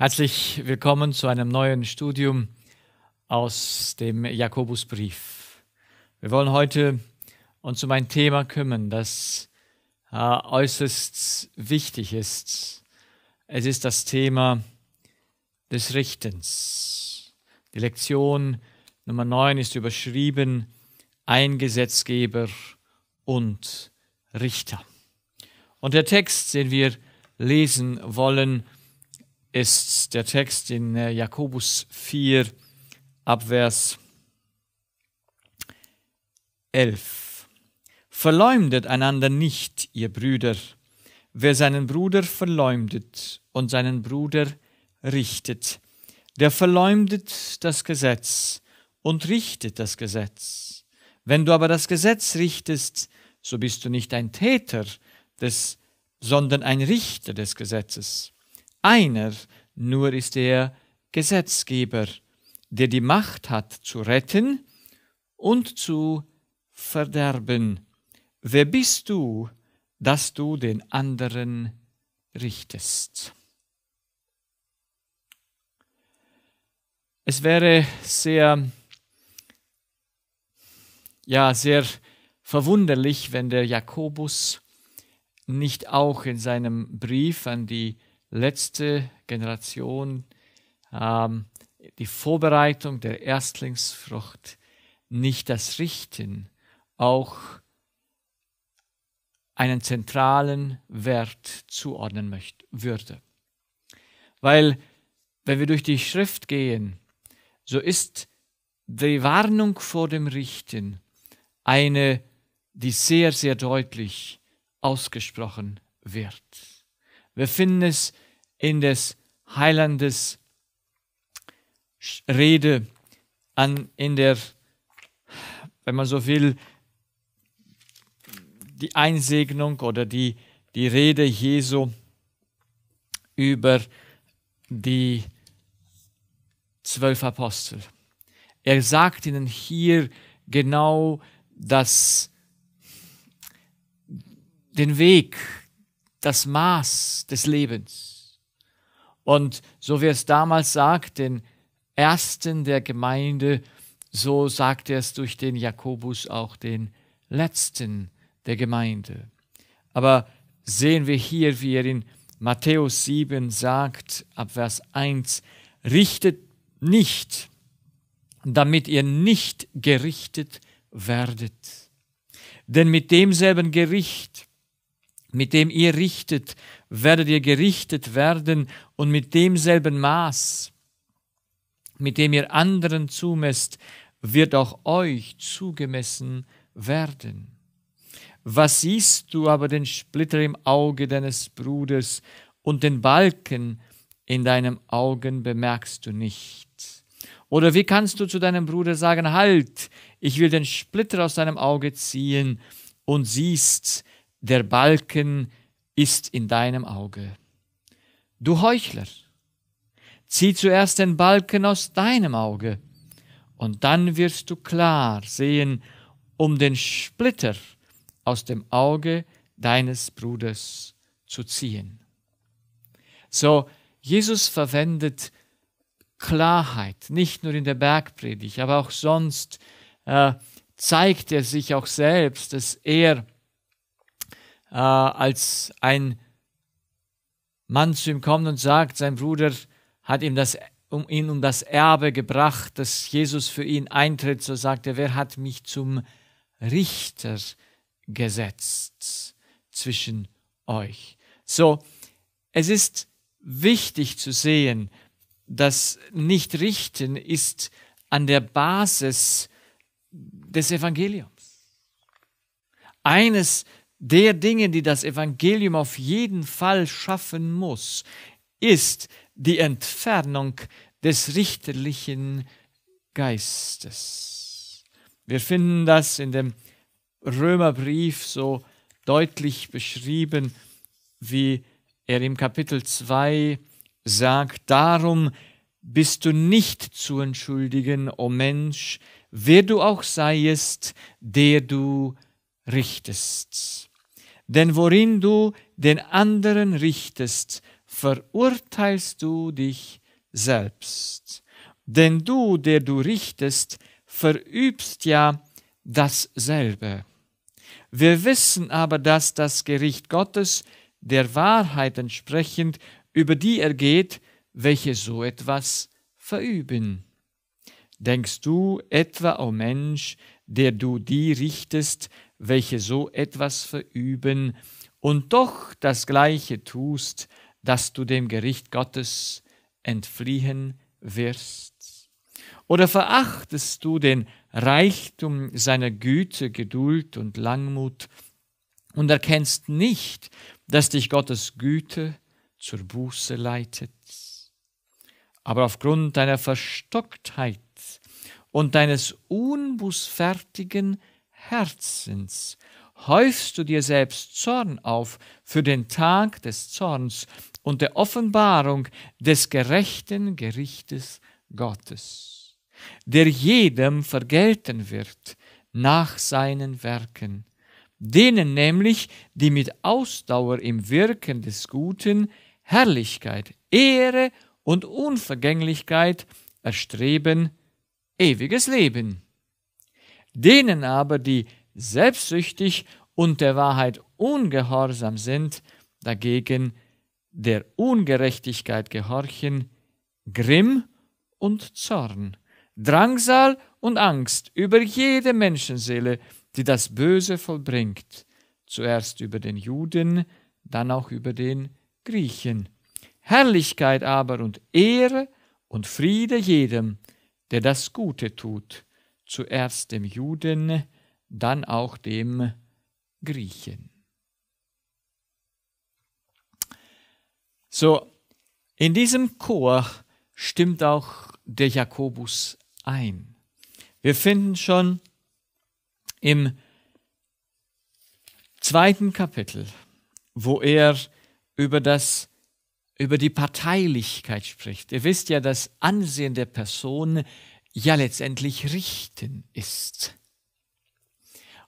Herzlich willkommen zu einem neuen Studium aus dem Jakobusbrief. Wir wollen heute uns um ein Thema kümmern, das äh, äußerst wichtig ist. Es ist das Thema des Richtens. Die Lektion Nummer 9 ist überschrieben, ein Gesetzgeber und Richter. Und der Text, den wir lesen wollen, ist der Text in äh, Jakobus 4 Abvers 11. Verleumdet einander nicht, ihr Brüder. Wer seinen Bruder verleumdet und seinen Bruder richtet, der verleumdet das Gesetz und richtet das Gesetz. Wenn du aber das Gesetz richtest, so bist du nicht ein Täter des, sondern ein Richter des Gesetzes einer nur ist er Gesetzgeber, der die Macht hat zu retten und zu verderben. Wer bist du, dass du den anderen richtest? Es wäre sehr, ja, sehr verwunderlich, wenn der Jakobus nicht auch in seinem Brief an die letzte Generation ähm, die Vorbereitung der Erstlingsfrucht, nicht das Richten, auch einen zentralen Wert zuordnen möchte, würde. Weil, wenn wir durch die Schrift gehen, so ist die Warnung vor dem Richten eine, die sehr, sehr deutlich ausgesprochen wird. Wir finden es in des Heilandes Rede, an, in der, wenn man so will, die Einsegnung oder die, die Rede Jesu über die zwölf Apostel. Er sagt ihnen hier genau das, den Weg, das Maß des Lebens. Und so wie es damals sagt, den Ersten der Gemeinde, so sagt er es durch den Jakobus auch den Letzten der Gemeinde. Aber sehen wir hier, wie er in Matthäus 7 sagt, ab Vers 1, richtet nicht, damit ihr nicht gerichtet werdet. Denn mit demselben Gericht, mit dem ihr richtet, werdet ihr gerichtet werden und mit demselben Maß, mit dem ihr anderen zumesst, wird auch euch zugemessen werden. Was siehst du aber den Splitter im Auge deines Bruders und den Balken in deinem Augen bemerkst du nicht? Oder wie kannst du zu deinem Bruder sagen, halt, ich will den Splitter aus deinem Auge ziehen und siehst der Balken ist in deinem Auge. Du Heuchler, zieh zuerst den Balken aus deinem Auge, und dann wirst du klar sehen, um den Splitter aus dem Auge deines Bruders zu ziehen. So, Jesus verwendet Klarheit, nicht nur in der Bergpredigt, aber auch sonst äh, zeigt er sich auch selbst, dass er äh, als ein Mann zu ihm kommt und sagt, sein Bruder hat ihm das, um, ihn um das Erbe gebracht, dass Jesus für ihn eintritt, so sagt er, wer hat mich zum Richter gesetzt zwischen euch? So, es ist wichtig zu sehen, dass Nichtrichten ist an der Basis des Evangeliums. Eines der Dinge, die das Evangelium auf jeden Fall schaffen muss, ist die Entfernung des richterlichen Geistes. Wir finden das in dem Römerbrief so deutlich beschrieben, wie er im Kapitel 2 sagt, darum bist du nicht zu entschuldigen, o oh Mensch, wer du auch seiest, der du richtest. Denn worin du den anderen richtest, verurteilst du dich selbst. Denn du, der du richtest, verübst ja dasselbe. Wir wissen aber, dass das Gericht Gottes der Wahrheit entsprechend über die ergeht, welche so etwas verüben. Denkst du etwa, o oh Mensch, der du die richtest, welche so etwas verüben, und doch das Gleiche tust, dass du dem Gericht Gottes entfliehen wirst? Oder verachtest du den Reichtum seiner Güte, Geduld und Langmut und erkennst nicht, dass dich Gottes Güte zur Buße leitet? Aber aufgrund deiner Verstocktheit und deines unbußfertigen Herzens häufst du dir selbst Zorn auf für den Tag des Zorns und der Offenbarung des gerechten Gerichtes Gottes, der jedem vergelten wird nach seinen Werken, denen nämlich, die mit Ausdauer im Wirken des Guten Herrlichkeit, Ehre und Unvergänglichkeit erstreben, ewiges Leben. Denen aber, die selbstsüchtig und der Wahrheit ungehorsam sind, dagegen der Ungerechtigkeit gehorchen, Grimm und Zorn, Drangsal und Angst über jede Menschenseele, die das Böse vollbringt, zuerst über den Juden, dann auch über den Griechen. Herrlichkeit aber und Ehre und Friede jedem, der das Gute tut zuerst dem Juden, dann auch dem Griechen. So, in diesem Chor stimmt auch der Jakobus ein. Wir finden schon im zweiten Kapitel, wo er über das über die Parteilichkeit spricht. Ihr wisst ja, das Ansehen der Person ja letztendlich richten ist.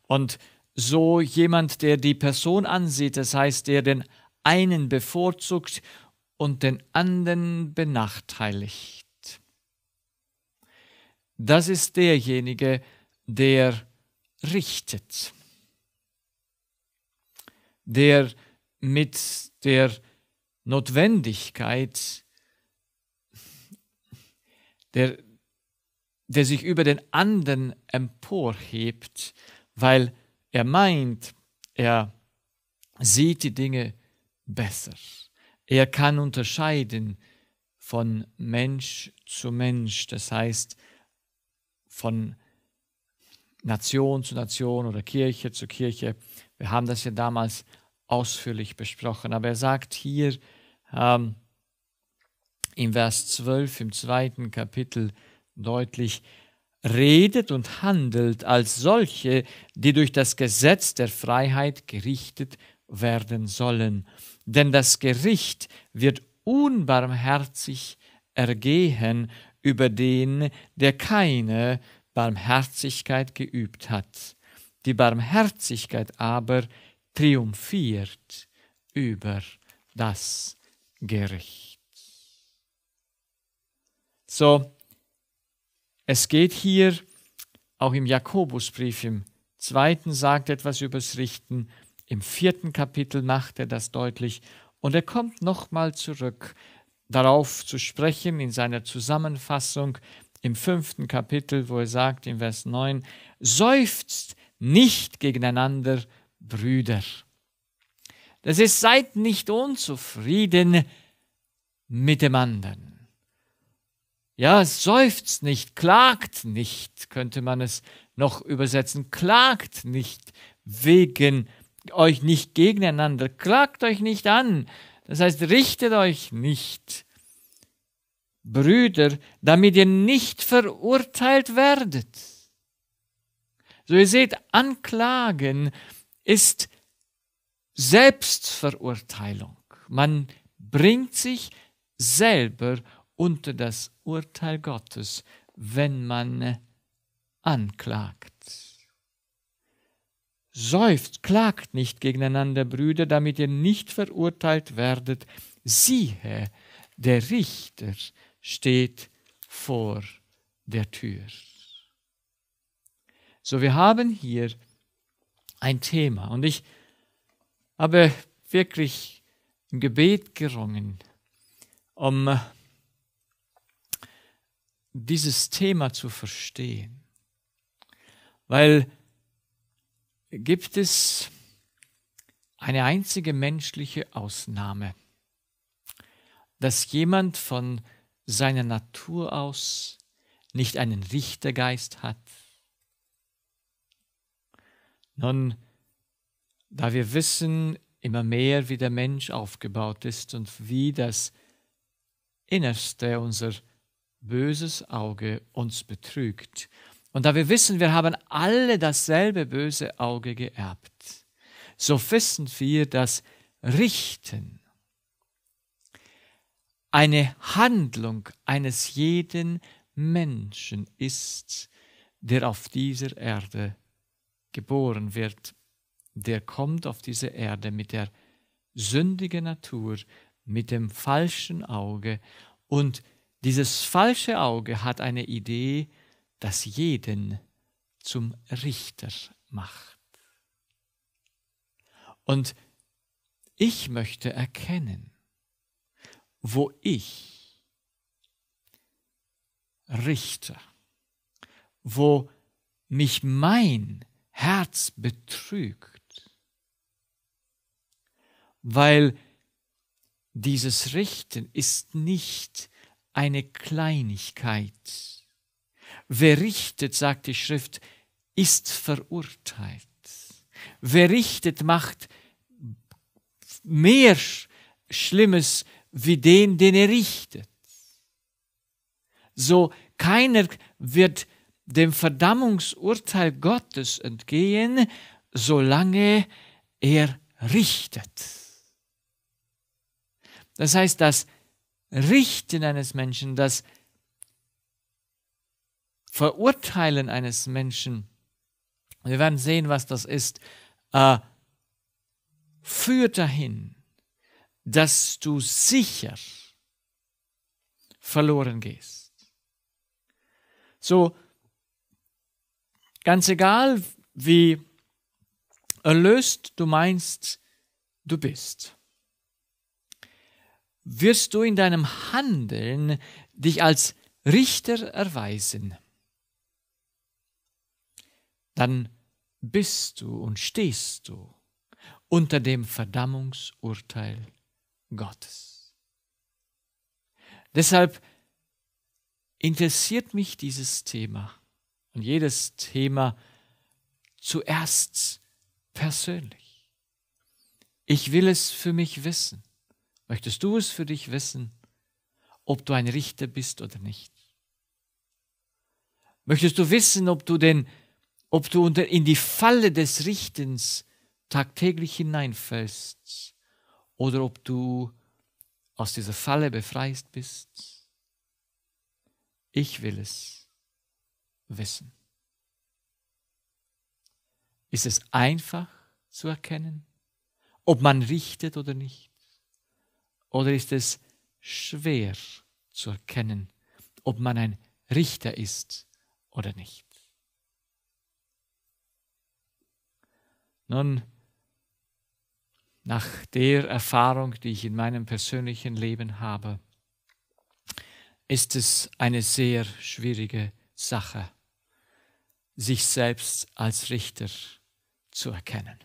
Und so jemand, der die Person ansieht, das heißt, der den einen bevorzugt und den anderen benachteiligt. Das ist derjenige, der richtet, der mit der Notwendigkeit, der, der sich über den anderen emporhebt, weil er meint, er sieht die Dinge besser. Er kann unterscheiden von Mensch zu Mensch, das heißt von Nation zu Nation oder Kirche zu Kirche. Wir haben das ja damals ausführlich besprochen, aber er sagt hier ähm, im Vers 12 im zweiten Kapitel, deutlich, redet und handelt als solche, die durch das Gesetz der Freiheit gerichtet werden sollen. Denn das Gericht wird unbarmherzig ergehen über den, der keine Barmherzigkeit geübt hat. Die Barmherzigkeit aber triumphiert über das Gericht. So, es geht hier auch im Jakobusbrief, im zweiten sagt etwas übers Richten, im vierten Kapitel macht er das deutlich und er kommt nochmal zurück darauf zu sprechen in seiner Zusammenfassung im fünften Kapitel, wo er sagt im Vers 9, seufzt nicht gegeneinander, Brüder. Das ist, seid nicht unzufrieden mit dem anderen. Ja, seufzt nicht, klagt nicht, könnte man es noch übersetzen. Klagt nicht wegen euch nicht gegeneinander, klagt euch nicht an. Das heißt, richtet euch nicht. Brüder, damit ihr nicht verurteilt werdet. So ihr seht, Anklagen ist Selbstverurteilung. Man bringt sich selber unter das Urteil Gottes, wenn man anklagt. Seufzt, klagt nicht gegeneinander, Brüder, damit ihr nicht verurteilt werdet. Siehe, der Richter steht vor der Tür. So, wir haben hier ein Thema und ich habe wirklich im Gebet gerungen, um dieses Thema zu verstehen. Weil gibt es eine einzige menschliche Ausnahme, dass jemand von seiner Natur aus nicht einen Richtergeist hat. Nun, da wir wissen immer mehr, wie der Mensch aufgebaut ist und wie das Innerste, unser böses Auge uns betrügt. Und da wir wissen, wir haben alle dasselbe böse Auge geerbt, so wissen wir, dass Richten eine Handlung eines jeden Menschen ist, der auf dieser Erde geboren wird, der kommt auf diese Erde mit der sündigen Natur, mit dem falschen Auge und dieses falsche Auge hat eine Idee, das jeden zum Richter macht. Und ich möchte erkennen, wo ich Richter, wo mich mein Herz betrügt, weil dieses Richten ist nicht eine Kleinigkeit. Wer richtet, sagt die Schrift, ist verurteilt. Wer richtet, macht mehr Schlimmes wie den, den er richtet. So keiner wird dem Verdammungsurteil Gottes entgehen, solange er richtet. Das heißt, dass Richten eines Menschen, das Verurteilen eines Menschen, wir werden sehen, was das ist, äh, führt dahin, dass du sicher verloren gehst. So, ganz egal, wie erlöst du meinst, du bist wirst du in deinem Handeln dich als Richter erweisen. Dann bist du und stehst du unter dem Verdammungsurteil Gottes. Deshalb interessiert mich dieses Thema und jedes Thema zuerst persönlich. Ich will es für mich wissen. Möchtest du es für dich wissen, ob du ein Richter bist oder nicht? Möchtest du wissen, ob du denn, ob du unter, in die Falle des Richtens tagtäglich hineinfällst oder ob du aus dieser Falle befreit bist? Ich will es wissen. Ist es einfach zu erkennen, ob man richtet oder nicht? oder ist es schwer zu erkennen, ob man ein Richter ist oder nicht? Nun, nach der Erfahrung, die ich in meinem persönlichen Leben habe, ist es eine sehr schwierige Sache, sich selbst als Richter zu erkennen.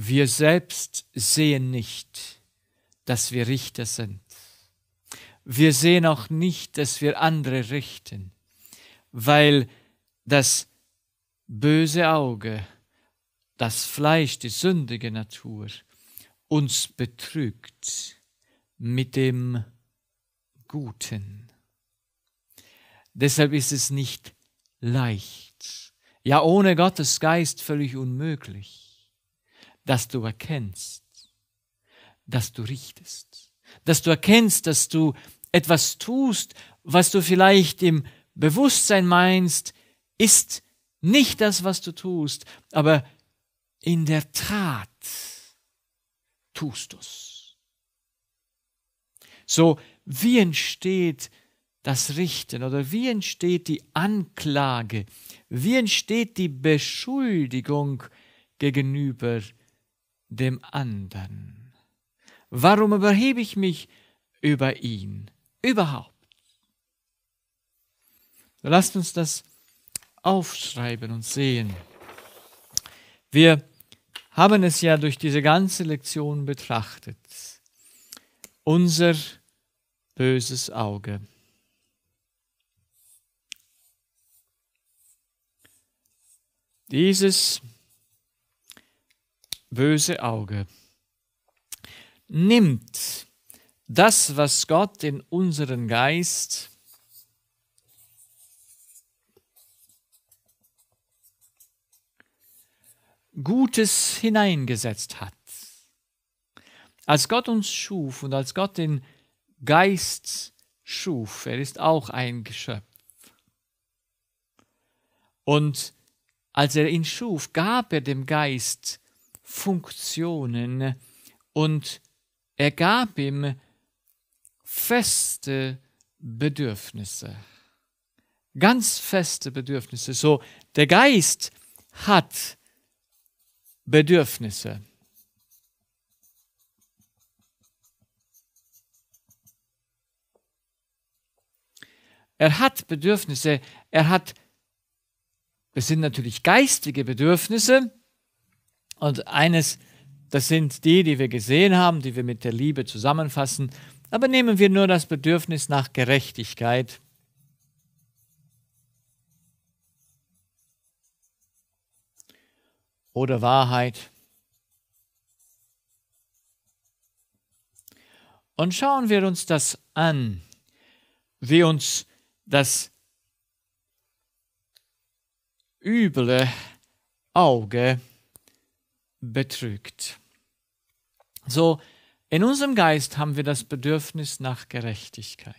Wir selbst sehen nicht, dass wir Richter sind. Wir sehen auch nicht, dass wir andere richten, weil das böse Auge, das Fleisch, die sündige Natur uns betrügt mit dem Guten. Deshalb ist es nicht leicht, ja ohne Gottes Geist völlig unmöglich dass du erkennst, dass du richtest, dass du erkennst, dass du etwas tust, was du vielleicht im Bewusstsein meinst, ist nicht das, was du tust, aber in der Tat tust du es. So, wie entsteht das Richten oder wie entsteht die Anklage, wie entsteht die Beschuldigung gegenüber dem anderen? Warum überhebe ich mich über ihn überhaupt? Lasst uns das aufschreiben und sehen. Wir haben es ja durch diese ganze Lektion betrachtet. Unser böses Auge. Dieses böse Auge nimmt das, was Gott in unseren Geist Gutes hineingesetzt hat. Als Gott uns schuf und als Gott den Geist schuf, er ist auch ein Geschöpf. Und als er ihn schuf, gab er dem Geist Gutes. Funktionen und er gab ihm feste Bedürfnisse, ganz feste Bedürfnisse. So, der Geist hat Bedürfnisse. Er hat Bedürfnisse, er hat, es sind natürlich geistige Bedürfnisse, und eines, das sind die, die wir gesehen haben, die wir mit der Liebe zusammenfassen. Aber nehmen wir nur das Bedürfnis nach Gerechtigkeit. Oder Wahrheit. Und schauen wir uns das an, wie uns das üble Auge betrügt. So, in unserem Geist haben wir das Bedürfnis nach Gerechtigkeit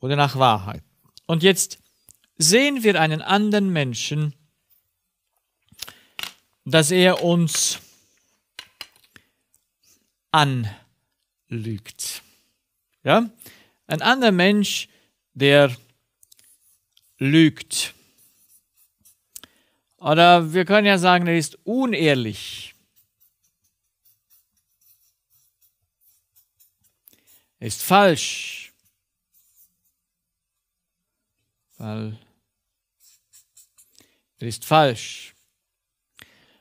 oder nach Wahrheit. Und jetzt sehen wir einen anderen Menschen, dass er uns anlügt. Ja? Ein anderer Mensch, der lügt. Oder wir können ja sagen, er ist unehrlich. Er ist falsch. Weil er ist falsch.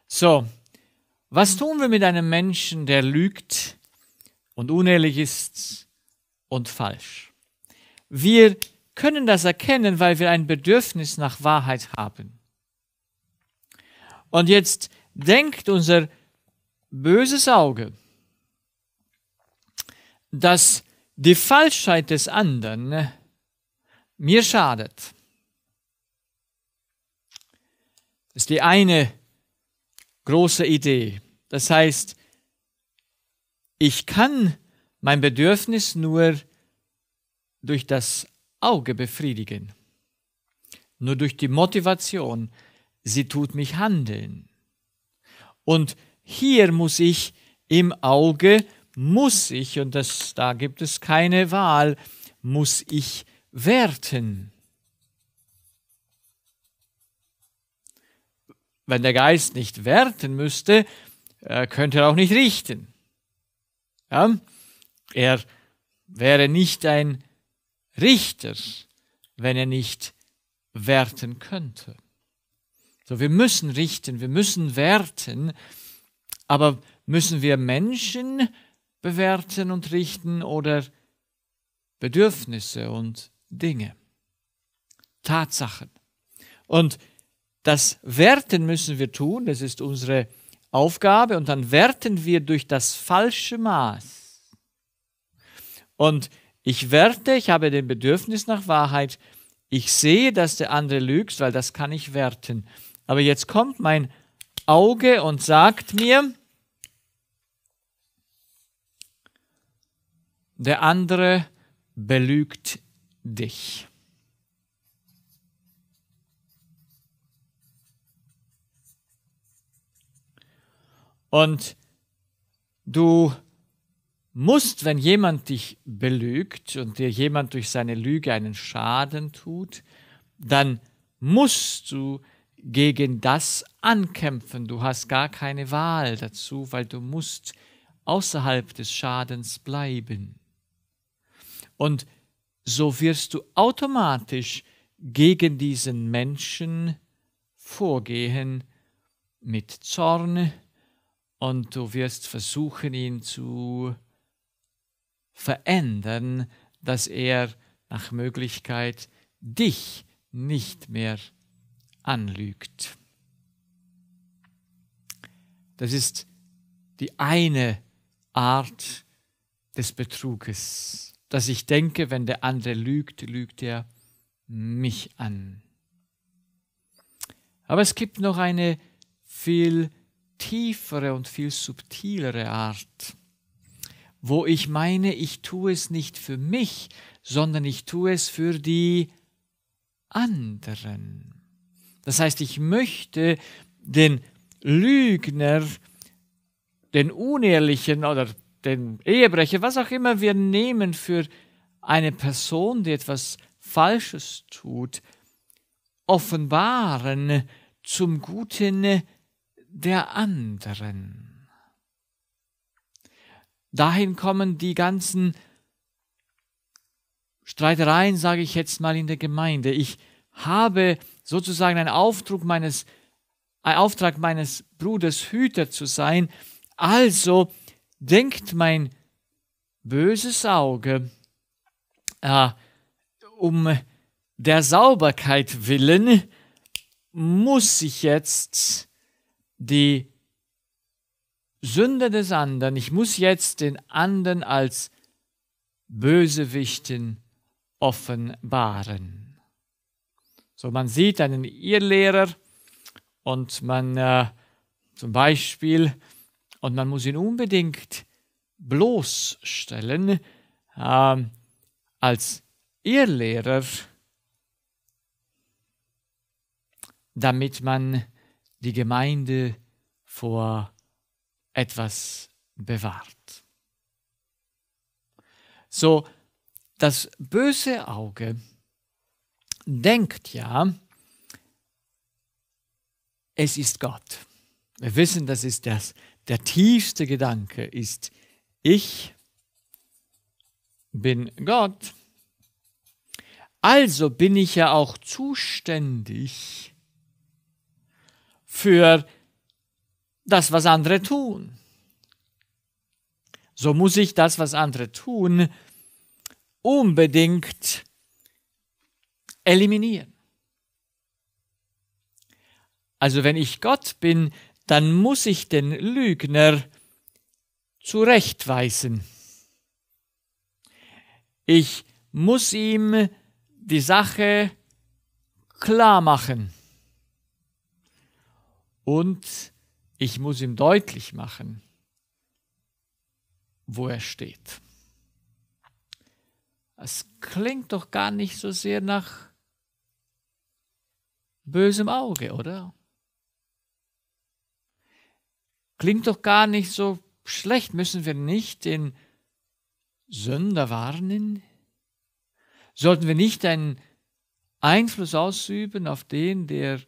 So, was tun wir mit einem Menschen, der lügt und unehrlich ist und falsch? Wir können das erkennen, weil wir ein Bedürfnis nach Wahrheit haben. Und jetzt denkt unser böses Auge, dass die Falschheit des anderen mir schadet. Das ist die eine große Idee. Das heißt, ich kann mein Bedürfnis nur durch das Auge befriedigen, nur durch die Motivation, sie tut mich handeln. Und hier muss ich im Auge, muss ich, und das, da gibt es keine Wahl, muss ich werten. Wenn der Geist nicht werten müsste, äh, könnte er auch nicht richten. Ja? Er wäre nicht ein Richter, wenn er nicht werten könnte. So, wir müssen richten, wir müssen werten, aber müssen wir Menschen bewerten und richten oder Bedürfnisse und Dinge, Tatsachen. Und das Werten müssen wir tun, das ist unsere Aufgabe, und dann werten wir durch das falsche Maß. Und ich werte, ich habe den Bedürfnis nach Wahrheit, ich sehe, dass der andere lügt, weil das kann ich werten. Aber jetzt kommt mein Auge und sagt mir, der andere belügt dich. Und du musst, wenn jemand dich belügt und dir jemand durch seine Lüge einen Schaden tut, dann musst du gegen das ankämpfen. Du hast gar keine Wahl dazu, weil du musst außerhalb des Schadens bleiben. Und so wirst du automatisch gegen diesen Menschen vorgehen mit Zorn und du wirst versuchen, ihn zu verändern, dass er nach Möglichkeit dich nicht mehr anlügt. Das ist die eine Art des Betruges, dass ich denke, wenn der andere lügt, lügt er mich an. Aber es gibt noch eine viel tiefere und viel subtilere Art, wo ich meine, ich tue es nicht für mich, sondern ich tue es für die anderen. Das heißt, ich möchte den Lügner, den Unehrlichen oder den Ehebrecher, was auch immer wir nehmen für eine Person, die etwas Falsches tut, offenbaren zum Guten der anderen. Dahin kommen die ganzen Streitereien, sage ich jetzt mal, in der Gemeinde. Ich habe sozusagen ein Auftrag meines, ein Auftrag meines Bruders Hüter zu sein. Also denkt mein böses Auge äh, um der Sauberkeit willen, muss ich jetzt die Sünde des anderen, ich muss jetzt den anderen als Bösewichten offenbaren. So, man sieht einen Irrlehrer und man äh, zum Beispiel, und man muss ihn unbedingt bloßstellen äh, als Irrlehrer, damit man die Gemeinde vor etwas bewahrt. So, das böse Auge denkt ja, es ist Gott. Wir wissen, das ist das, der tiefste Gedanke ist, ich bin Gott. Also bin ich ja auch zuständig für das, was andere tun. So muss ich das, was andere tun, unbedingt eliminieren. Also wenn ich Gott bin, dann muss ich den Lügner zurechtweisen. Ich muss ihm die Sache klar machen. Und ich muss ihm deutlich machen, wo er steht. Es klingt doch gar nicht so sehr nach bösem Auge, oder? Klingt doch gar nicht so schlecht. Müssen wir nicht den Sünder warnen? Sollten wir nicht einen Einfluss ausüben auf den, der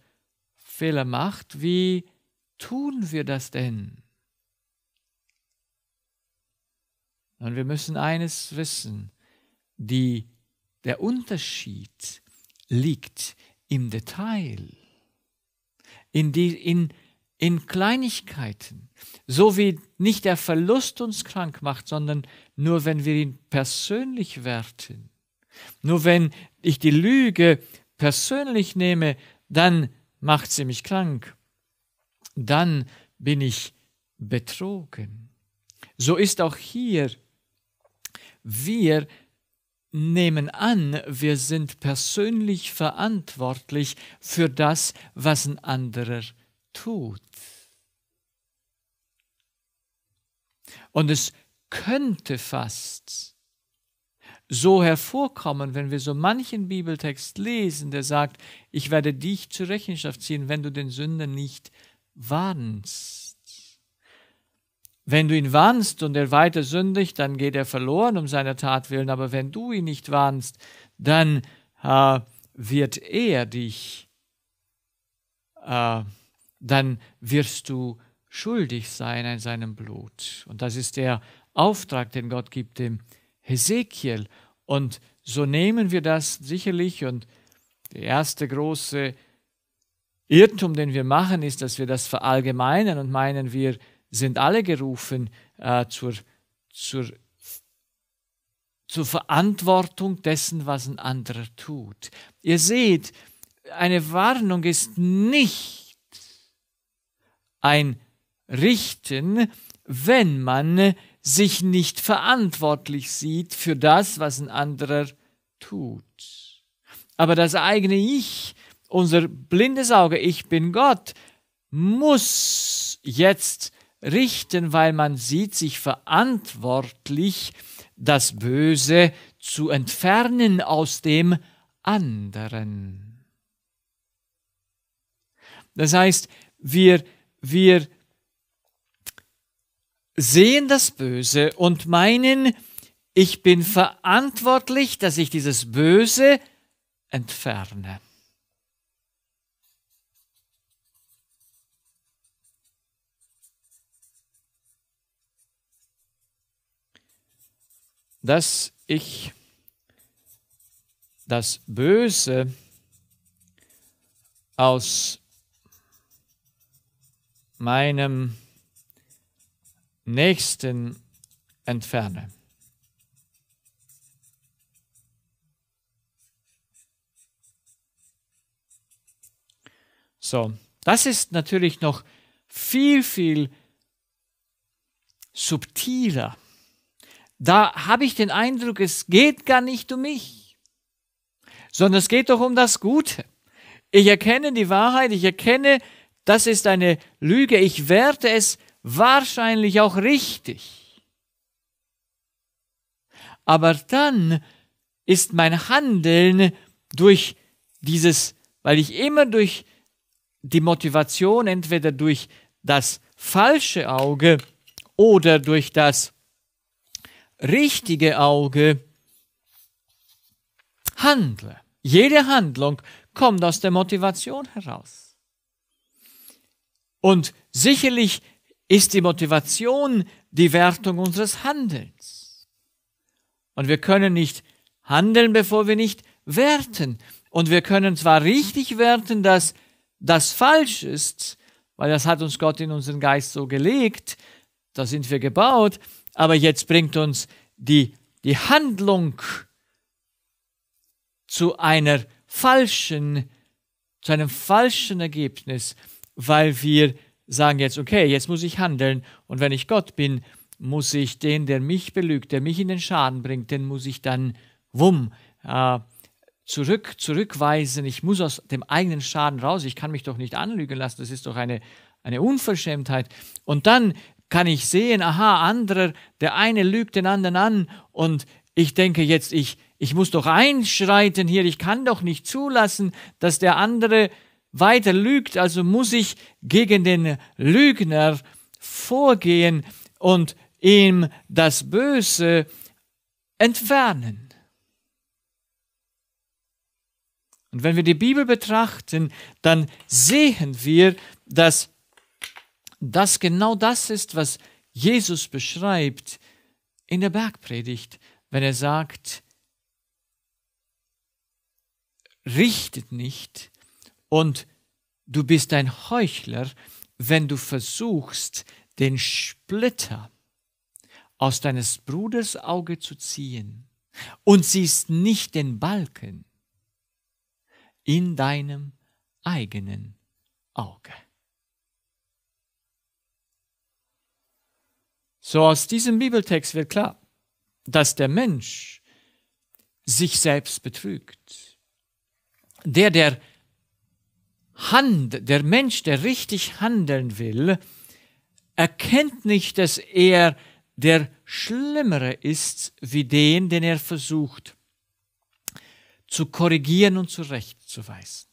Fehler macht? Wie tun wir das denn? Und wir müssen eines wissen, die, der Unterschied liegt im Detail, in, die, in, in Kleinigkeiten, so wie nicht der Verlust uns krank macht, sondern nur wenn wir ihn persönlich werten. Nur wenn ich die Lüge persönlich nehme, dann macht sie mich krank. Dann bin ich betrogen. So ist auch hier, wir nehmen an, wir sind persönlich verantwortlich für das, was ein anderer tut. Und es könnte fast so hervorkommen, wenn wir so manchen Bibeltext lesen, der sagt, ich werde dich zur Rechenschaft ziehen, wenn du den Sünder nicht warnst. Wenn du ihn warnst und er weiter sündigt, dann geht er verloren um seiner Tat willen, aber wenn du ihn nicht warnst, dann äh, wird er dich, äh, dann wirst du schuldig sein an seinem Blut. Und das ist der Auftrag, den Gott gibt dem Hesekiel. Und so nehmen wir das sicherlich. Und der erste große Irrtum, den wir machen, ist, dass wir das verallgemeinern und meinen, wir sind alle gerufen äh, zur, zur, zur Verantwortung dessen, was ein anderer tut. Ihr seht, eine Warnung ist nicht ein Richten, wenn man sich nicht verantwortlich sieht für das, was ein anderer tut. Aber das eigene Ich, unser blindes Auge, ich bin Gott, muss jetzt richten, weil man sieht sich verantwortlich, das Böse zu entfernen aus dem anderen. Das heißt, wir, wir sehen das Böse und meinen, ich bin verantwortlich, dass ich dieses Böse entferne. dass ich das Böse aus meinem Nächsten entferne. So, das ist natürlich noch viel, viel subtiler da habe ich den Eindruck, es geht gar nicht um mich, sondern es geht doch um das Gute. Ich erkenne die Wahrheit, ich erkenne, das ist eine Lüge, ich werte es wahrscheinlich auch richtig. Aber dann ist mein Handeln durch dieses, weil ich immer durch die Motivation, entweder durch das falsche Auge oder durch das richtige Auge handle. Jede Handlung kommt aus der Motivation heraus. Und sicherlich ist die Motivation die Wertung unseres Handelns. Und wir können nicht handeln, bevor wir nicht werten. Und wir können zwar richtig werten, dass das falsch ist, weil das hat uns Gott in unseren Geist so gelegt, da sind wir gebaut, aber jetzt bringt uns die, die Handlung zu einer falschen, zu einem falschen Ergebnis, weil wir sagen jetzt, okay, jetzt muss ich handeln und wenn ich Gott bin, muss ich den, der mich belügt, der mich in den Schaden bringt, den muss ich dann wumm äh, zurück, zurückweisen. Ich muss aus dem eigenen Schaden raus. Ich kann mich doch nicht anlügen lassen. Das ist doch eine, eine Unverschämtheit. Und dann kann ich sehen, aha, anderer, der eine lügt den anderen an und ich denke jetzt, ich, ich muss doch einschreiten hier, ich kann doch nicht zulassen, dass der andere weiter lügt, also muss ich gegen den Lügner vorgehen und ihm das Böse entfernen. Und wenn wir die Bibel betrachten, dann sehen wir, dass das genau das ist, was Jesus beschreibt in der Bergpredigt, wenn er sagt, richtet nicht und du bist ein Heuchler, wenn du versuchst, den Splitter aus deines Bruders Auge zu ziehen und siehst nicht den Balken in deinem eigenen Auge. So aus diesem Bibeltext wird klar, dass der Mensch sich selbst betrügt. Der, der Hand, der Mensch, der richtig handeln will, erkennt nicht, dass er der Schlimmere ist, wie den, den er versucht zu korrigieren und zurechtzuweisen.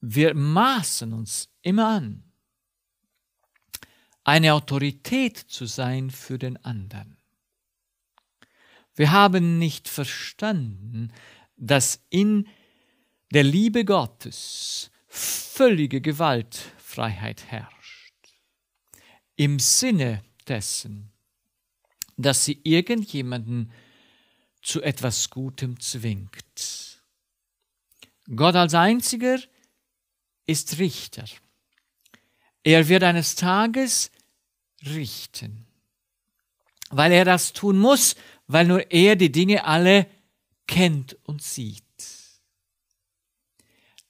Wir maßen uns immer an, eine Autorität zu sein für den anderen. Wir haben nicht verstanden, dass in der Liebe Gottes völlige Gewaltfreiheit herrscht. Im Sinne dessen, dass sie irgendjemanden zu etwas Gutem zwingt. Gott als einziger ist Richter. Er wird eines Tages richten. Weil er das tun muss, weil nur er die Dinge alle kennt und sieht.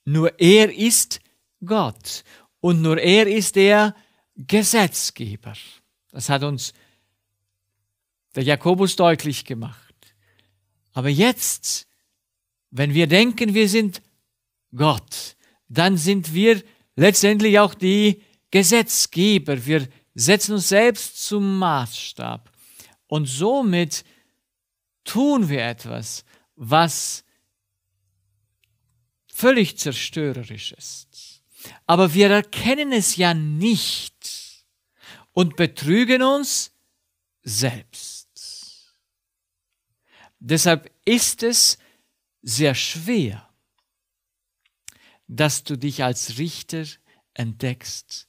Nur er ist Gott und nur er ist der Gesetzgeber. Das hat uns der Jakobus deutlich gemacht. Aber jetzt, wenn wir denken, wir sind Gott, dann sind wir letztendlich auch die Gesetzgeber. Wir setzen uns selbst zum Maßstab und somit tun wir etwas, was völlig zerstörerisch ist. Aber wir erkennen es ja nicht und betrügen uns selbst. Deshalb ist es sehr schwer, dass du dich als Richter entdeckst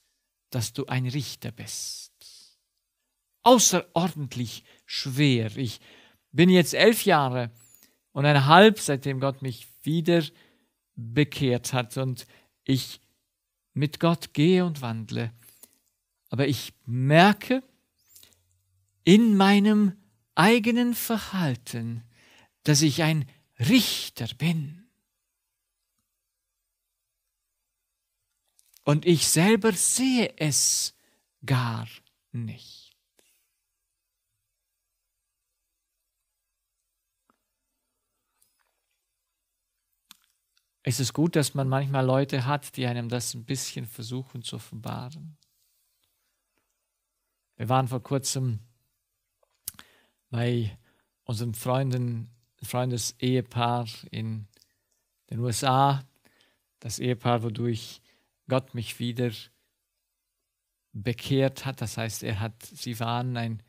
dass du ein Richter bist. Außerordentlich schwer. Ich bin jetzt elf Jahre und ein halb, seitdem Gott mich wieder bekehrt hat und ich mit Gott gehe und wandle. Aber ich merke in meinem eigenen Verhalten, dass ich ein Richter bin. und ich selber sehe es gar nicht. Es ist gut, dass man manchmal Leute hat, die einem das ein bisschen versuchen zu offenbaren. Wir waren vor kurzem bei unserem Freunden, Freundes-Ehepaar in den USA. Das Ehepaar, wodurch Gott mich wieder bekehrt hat. Das heißt, er hat, sie waren ein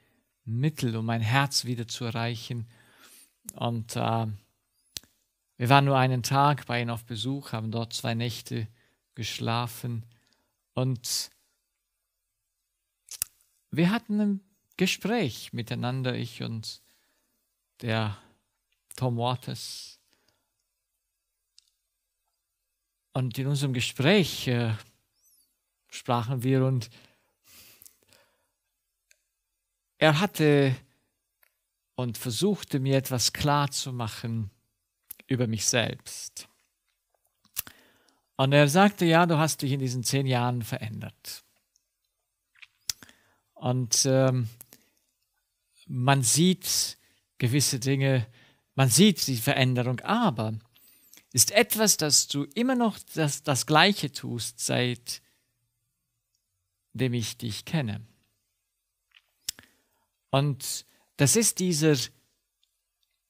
Mittel, um mein Herz wieder zu erreichen. Und äh, wir waren nur einen Tag bei ihnen auf Besuch, haben dort zwei Nächte geschlafen und wir hatten ein Gespräch miteinander, ich und der Tom Waters. Und in unserem Gespräch äh, sprachen wir und er hatte und versuchte mir etwas klarzumachen über mich selbst. Und er sagte, ja, du hast dich in diesen zehn Jahren verändert. Und ähm, man sieht gewisse Dinge, man sieht die Veränderung, aber ist etwas, dass du immer noch das, das Gleiche tust, seitdem ich dich kenne. Und das ist dieser,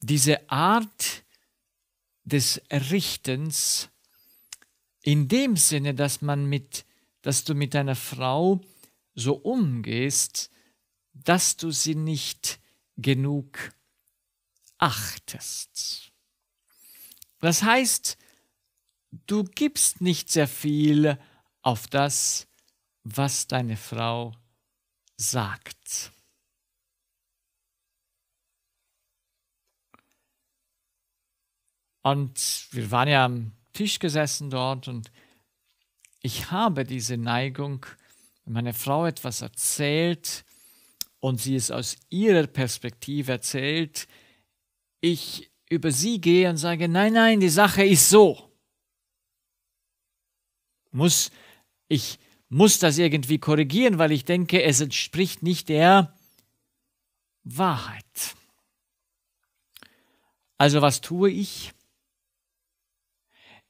diese Art des Errichtens in dem Sinne, dass man mit, dass du mit einer Frau so umgehst, dass du sie nicht genug achtest. Das heißt, du gibst nicht sehr viel auf das, was deine Frau sagt. Und wir waren ja am Tisch gesessen dort und ich habe diese Neigung, wenn meine Frau etwas erzählt und sie es aus ihrer Perspektive erzählt, ich über sie gehe und sage, nein, nein, die Sache ist so. Muss, ich muss das irgendwie korrigieren, weil ich denke, es entspricht nicht der Wahrheit. Also was tue ich?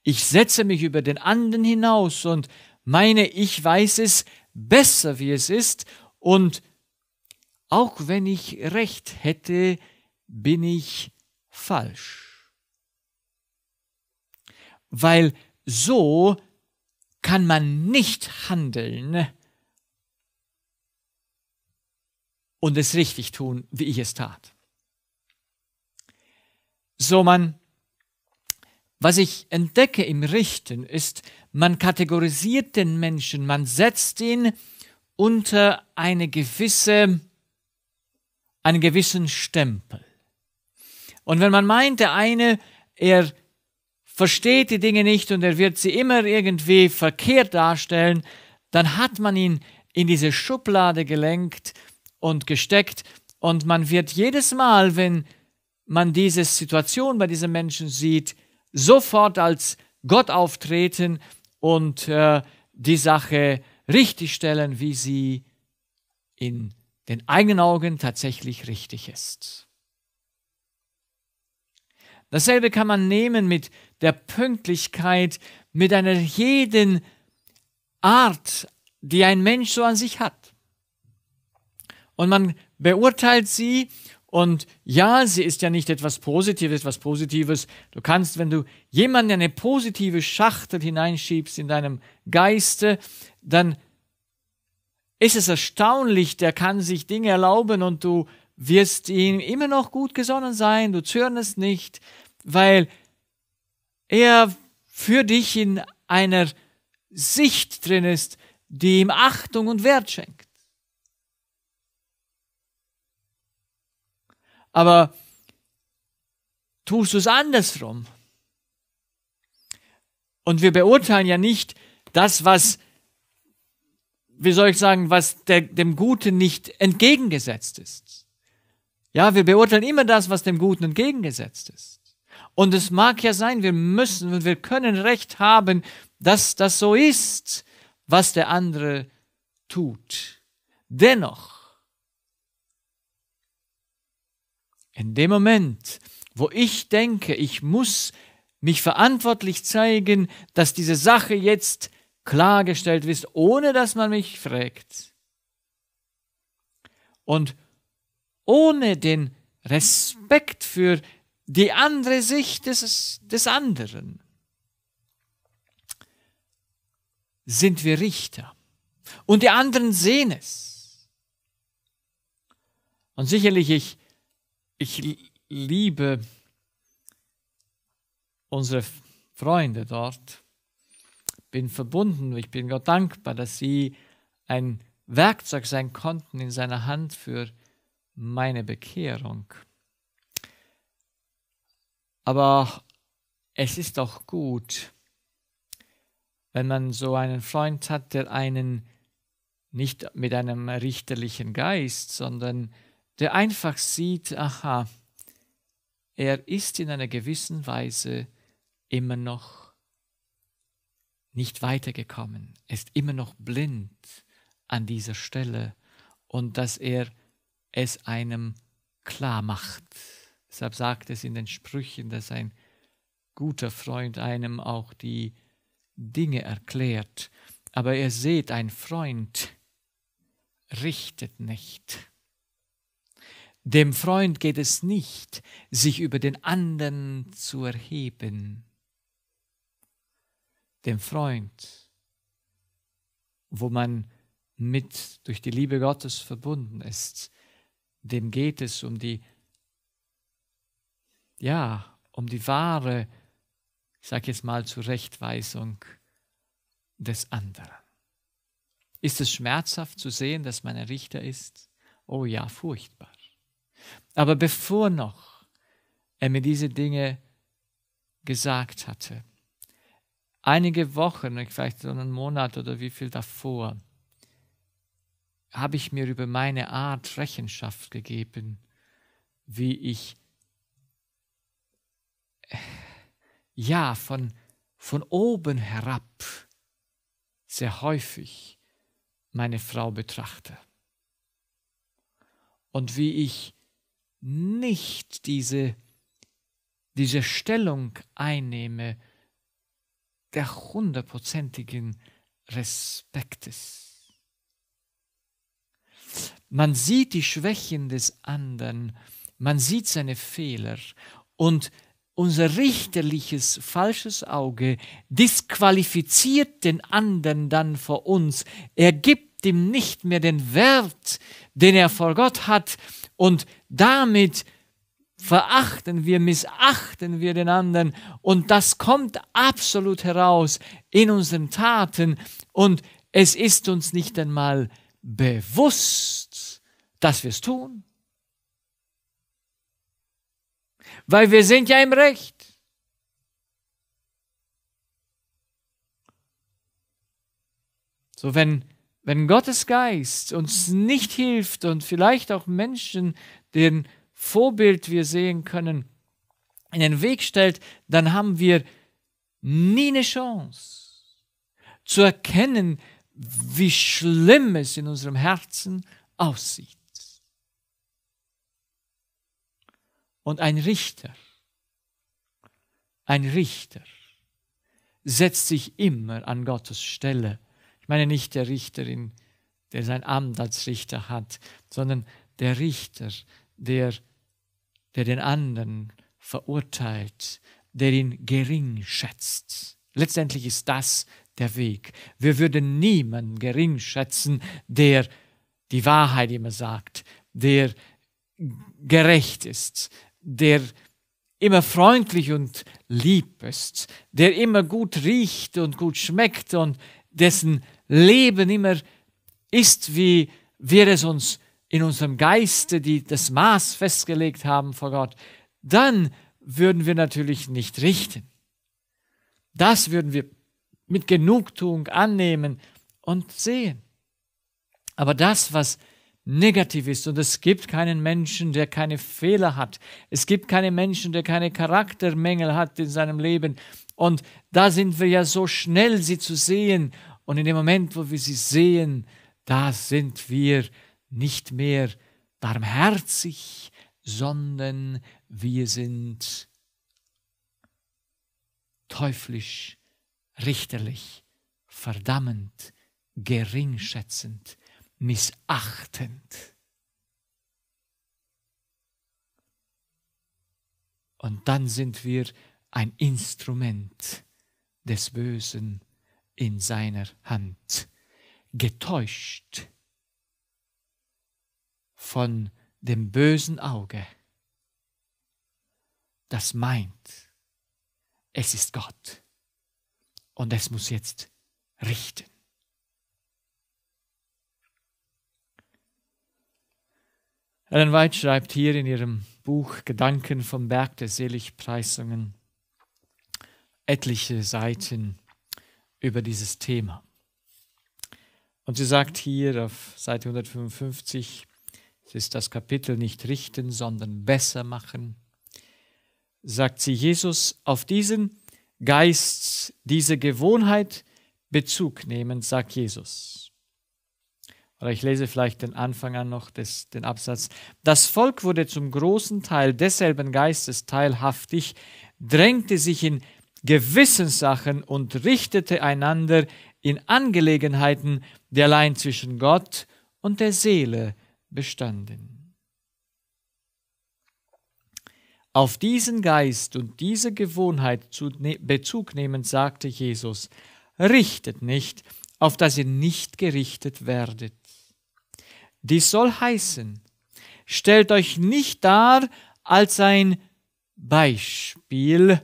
Ich setze mich über den anderen hinaus und meine, ich weiß es besser, wie es ist, und auch wenn ich recht hätte, bin ich falsch. Weil so kann man nicht handeln und es richtig tun, wie ich es tat. So man, was ich entdecke im Richten ist, man kategorisiert den Menschen, man setzt ihn unter eine gewisse, einen gewissen Stempel. Und wenn man meint, der eine, er versteht die Dinge nicht und er wird sie immer irgendwie verkehrt darstellen, dann hat man ihn in diese Schublade gelenkt und gesteckt und man wird jedes Mal, wenn man diese Situation bei diesem Menschen sieht, sofort als Gott auftreten und äh, die Sache richtigstellen, wie sie in den eigenen Augen tatsächlich richtig ist. Dasselbe kann man nehmen mit der Pünktlichkeit, mit einer jeden Art, die ein Mensch so an sich hat. Und man beurteilt sie und ja, sie ist ja nicht etwas Positives, etwas Positives. Du kannst, wenn du jemanden eine positive Schachtel hineinschiebst in deinem Geiste, dann ist es erstaunlich, der kann sich Dinge erlauben und du wirst ihm immer noch gut gesonnen sein, du zürnest nicht, weil er für dich in einer Sicht drin ist, die ihm Achtung und Wert schenkt. Aber tust du es andersrum? Und wir beurteilen ja nicht das, was, wie soll ich sagen, was der, dem Guten nicht entgegengesetzt ist. Ja, wir beurteilen immer das, was dem Guten entgegengesetzt ist. Und es mag ja sein, wir müssen und wir können Recht haben, dass das so ist, was der andere tut. Dennoch, in dem Moment, wo ich denke, ich muss mich verantwortlich zeigen, dass diese Sache jetzt klargestellt ist, ohne dass man mich fragt. Und ohne den Respekt für die andere Sicht des, des anderen sind wir Richter. Und die anderen sehen es. Und sicherlich, ich, ich liebe unsere Freunde dort, bin verbunden, ich bin Gott dankbar, dass sie ein Werkzeug sein konnten in seiner Hand für meine Bekehrung. Aber es ist auch gut, wenn man so einen Freund hat, der einen nicht mit einem richterlichen Geist, sondern der einfach sieht, aha, er ist in einer gewissen Weise immer noch nicht weitergekommen, ist immer noch blind an dieser Stelle und dass er es einem klar macht. Deshalb sagt es in den Sprüchen, dass ein guter Freund einem auch die Dinge erklärt. Aber ihr seht, ein Freund richtet nicht. Dem Freund geht es nicht, sich über den anderen zu erheben. Dem Freund, wo man mit durch die Liebe Gottes verbunden ist, dem geht es um die, ja, um die wahre, ich sage jetzt mal, Zurechtweisung des anderen. Ist es schmerzhaft zu sehen, dass man ein Richter ist? Oh ja, furchtbar. Aber bevor noch er mir diese Dinge gesagt hatte, einige Wochen, vielleicht so einen Monat oder wie viel davor, habe ich mir über meine Art Rechenschaft gegeben, wie ich ja von, von oben herab sehr häufig meine Frau betrachte und wie ich nicht diese, diese Stellung einnehme der hundertprozentigen Respektes man sieht die Schwächen des anderen, man sieht seine Fehler und unser richterliches falsches Auge disqualifiziert den anderen dann vor uns. Er gibt ihm nicht mehr den Wert, den er vor Gott hat und damit verachten wir, missachten wir den anderen und das kommt absolut heraus in unseren Taten und es ist uns nicht einmal bewusst, dass wir es tun. Weil wir sind ja im Recht. So, wenn, wenn Gottes Geist uns nicht hilft und vielleicht auch Menschen, deren Vorbild wir sehen können, in den Weg stellt, dann haben wir nie eine Chance zu erkennen, wie schlimm es in unserem Herzen aussieht. Und ein Richter, ein Richter setzt sich immer an Gottes Stelle. Ich meine nicht der Richterin, der sein Amt als Richter hat, sondern der Richter, der, der den anderen verurteilt, der ihn gering schätzt. Letztendlich ist das der Weg. Wir würden niemanden geringschätzen, der die Wahrheit immer sagt, der gerecht ist, der immer freundlich und lieb ist, der immer gut riecht und gut schmeckt und dessen Leben immer ist, wie wir es uns in unserem Geiste, die das Maß festgelegt haben vor Gott, dann würden wir natürlich nicht richten. Das würden wir mit Genugtuung annehmen und sehen. Aber das, was negativ ist, und es gibt keinen Menschen, der keine Fehler hat, es gibt keinen Menschen, der keine Charaktermängel hat in seinem Leben, und da sind wir ja so schnell, sie zu sehen, und in dem Moment, wo wir sie sehen, da sind wir nicht mehr barmherzig, sondern wir sind teuflisch richterlich, verdammend, geringschätzend, missachtend. Und dann sind wir ein Instrument des Bösen in seiner Hand, getäuscht von dem bösen Auge, das meint, es ist Gott und es muss jetzt richten. Ellen White schreibt hier in ihrem Buch Gedanken vom Berg der Seligpreisungen etliche Seiten über dieses Thema. Und sie sagt hier auf Seite 155, es ist das Kapitel nicht richten, sondern besser machen, sagt sie Jesus, auf diesen Geists diese Gewohnheit Bezug nehmen, sagt Jesus. Oder ich lese vielleicht den Anfang an noch, des, den Absatz. Das Volk wurde zum großen Teil desselben Geistes teilhaftig, drängte sich in Gewissenssachen und richtete einander in Angelegenheiten, die allein zwischen Gott und der Seele bestanden. Auf diesen Geist und diese Gewohnheit zu ne Bezug nehmend sagte Jesus, richtet nicht, auf dass ihr nicht gerichtet werdet. Dies soll heißen, stellt euch nicht dar als ein Beispiel,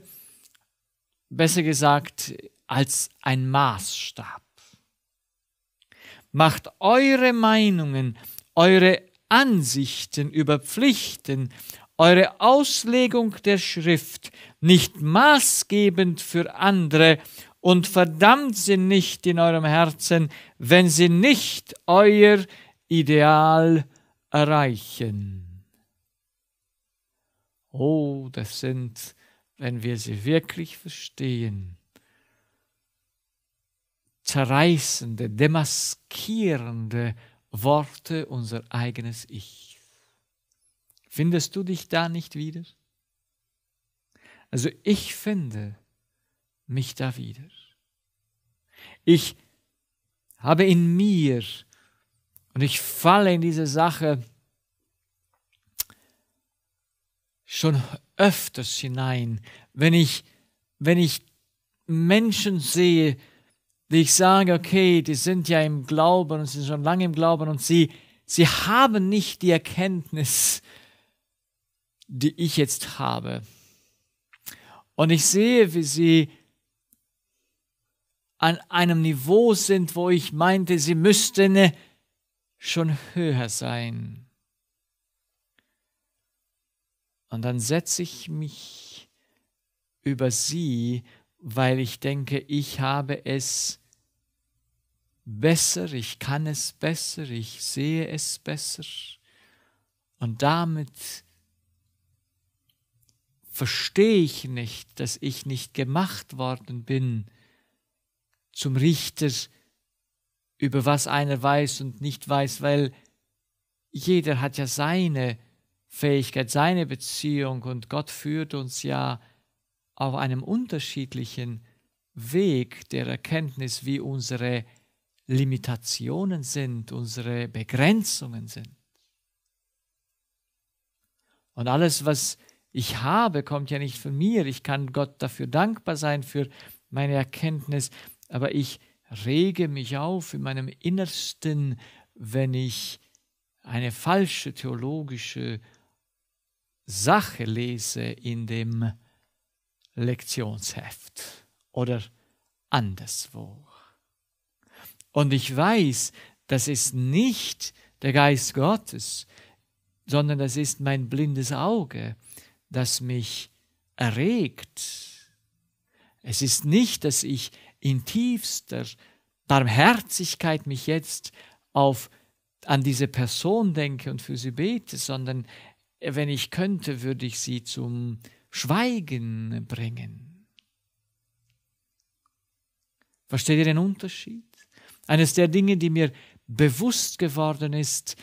besser gesagt als ein Maßstab. Macht eure Meinungen, eure Ansichten über Pflichten, eure Auslegung der Schrift nicht maßgebend für andere und verdammt sie nicht in eurem Herzen, wenn sie nicht euer Ideal erreichen. Oh, das sind, wenn wir sie wirklich verstehen, zerreißende, demaskierende Worte unser eigenes Ich. Findest du dich da nicht wieder? Also ich finde mich da wieder. Ich habe in mir und ich falle in diese Sache schon öfters hinein, wenn ich, wenn ich Menschen sehe, die ich sage, okay, die sind ja im Glauben und sind schon lange im Glauben und sie, sie haben nicht die Erkenntnis, die ich jetzt habe. Und ich sehe, wie sie an einem Niveau sind, wo ich meinte, sie müssten schon höher sein. Und dann setze ich mich über sie, weil ich denke, ich habe es besser, ich kann es besser, ich sehe es besser. Und damit verstehe ich nicht, dass ich nicht gemacht worden bin zum Richter, über was einer weiß und nicht weiß, weil jeder hat ja seine Fähigkeit, seine Beziehung und Gott führt uns ja auf einem unterschiedlichen Weg der Erkenntnis, wie unsere Limitationen sind, unsere Begrenzungen sind. Und alles, was ich habe, kommt ja nicht von mir. Ich kann Gott dafür dankbar sein, für meine Erkenntnis, aber ich rege mich auf in meinem Innersten, wenn ich eine falsche theologische Sache lese in dem Lektionsheft oder anderswo. Und ich weiß, das ist nicht der Geist Gottes, sondern das ist mein blindes Auge, das mich erregt. Es ist nicht, dass ich in tiefster Barmherzigkeit mich jetzt auf an diese Person denke und für sie bete, sondern wenn ich könnte, würde ich sie zum Schweigen bringen. Versteht ihr den Unterschied? Eines der Dinge, die mir bewusst geworden ist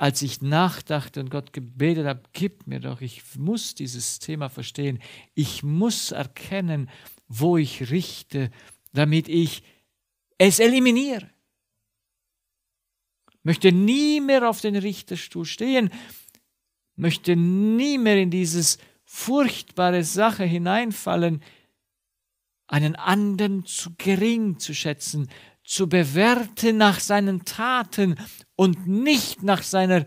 als ich nachdachte und Gott gebetet habe, gib mir doch, ich muss dieses Thema verstehen, ich muss erkennen, wo ich richte, damit ich es eliminiere. Möchte nie mehr auf den Richterstuhl stehen, möchte nie mehr in dieses furchtbare Sache hineinfallen, einen anderen zu gering zu schätzen, zu bewerten nach seinen Taten und nicht nach seiner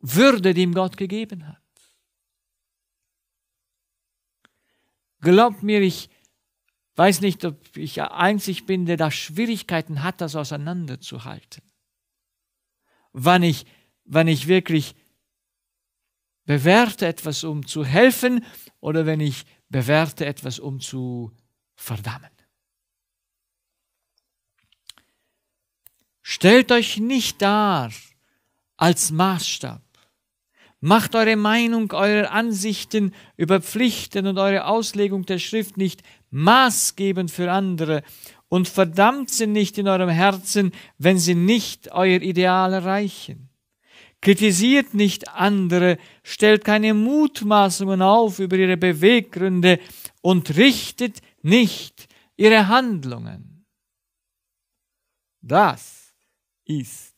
Würde, die ihm Gott gegeben hat. Glaubt mir, ich weiß nicht, ob ich einzig bin, der da Schwierigkeiten hat, das auseinanderzuhalten. Wann ich, wann ich wirklich bewerte etwas, um zu helfen, oder wenn ich bewerte etwas, um zu verdammen. Stellt euch nicht dar als Maßstab. Macht eure Meinung, eure Ansichten über Pflichten und eure Auslegung der Schrift nicht maßgebend für andere und verdammt sie nicht in eurem Herzen, wenn sie nicht euer Ideal erreichen. Kritisiert nicht andere, stellt keine Mutmaßungen auf über ihre Beweggründe und richtet nicht ihre Handlungen. Das ist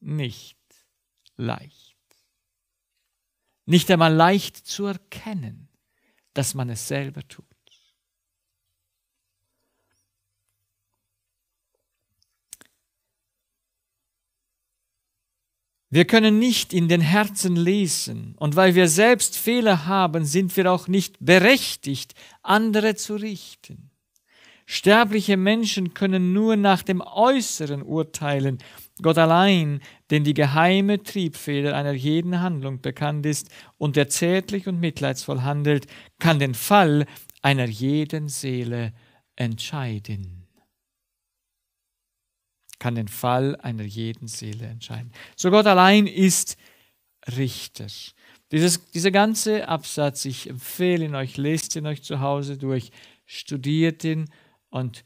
nicht leicht. Nicht einmal leicht zu erkennen, dass man es selber tut. Wir können nicht in den Herzen lesen und weil wir selbst Fehler haben, sind wir auch nicht berechtigt, andere zu richten. Sterbliche Menschen können nur nach dem Äußeren urteilen. Gott allein, dem die geheime Triebfeder einer jeden Handlung bekannt ist und der zärtlich und mitleidsvoll handelt, kann den Fall einer jeden Seele entscheiden. Kann den Fall einer jeden Seele entscheiden. So Gott allein ist Richter. Dieses, dieser ganze Absatz, ich empfehle ihn euch, lest ihn euch zu Hause durch, studiert ihn, und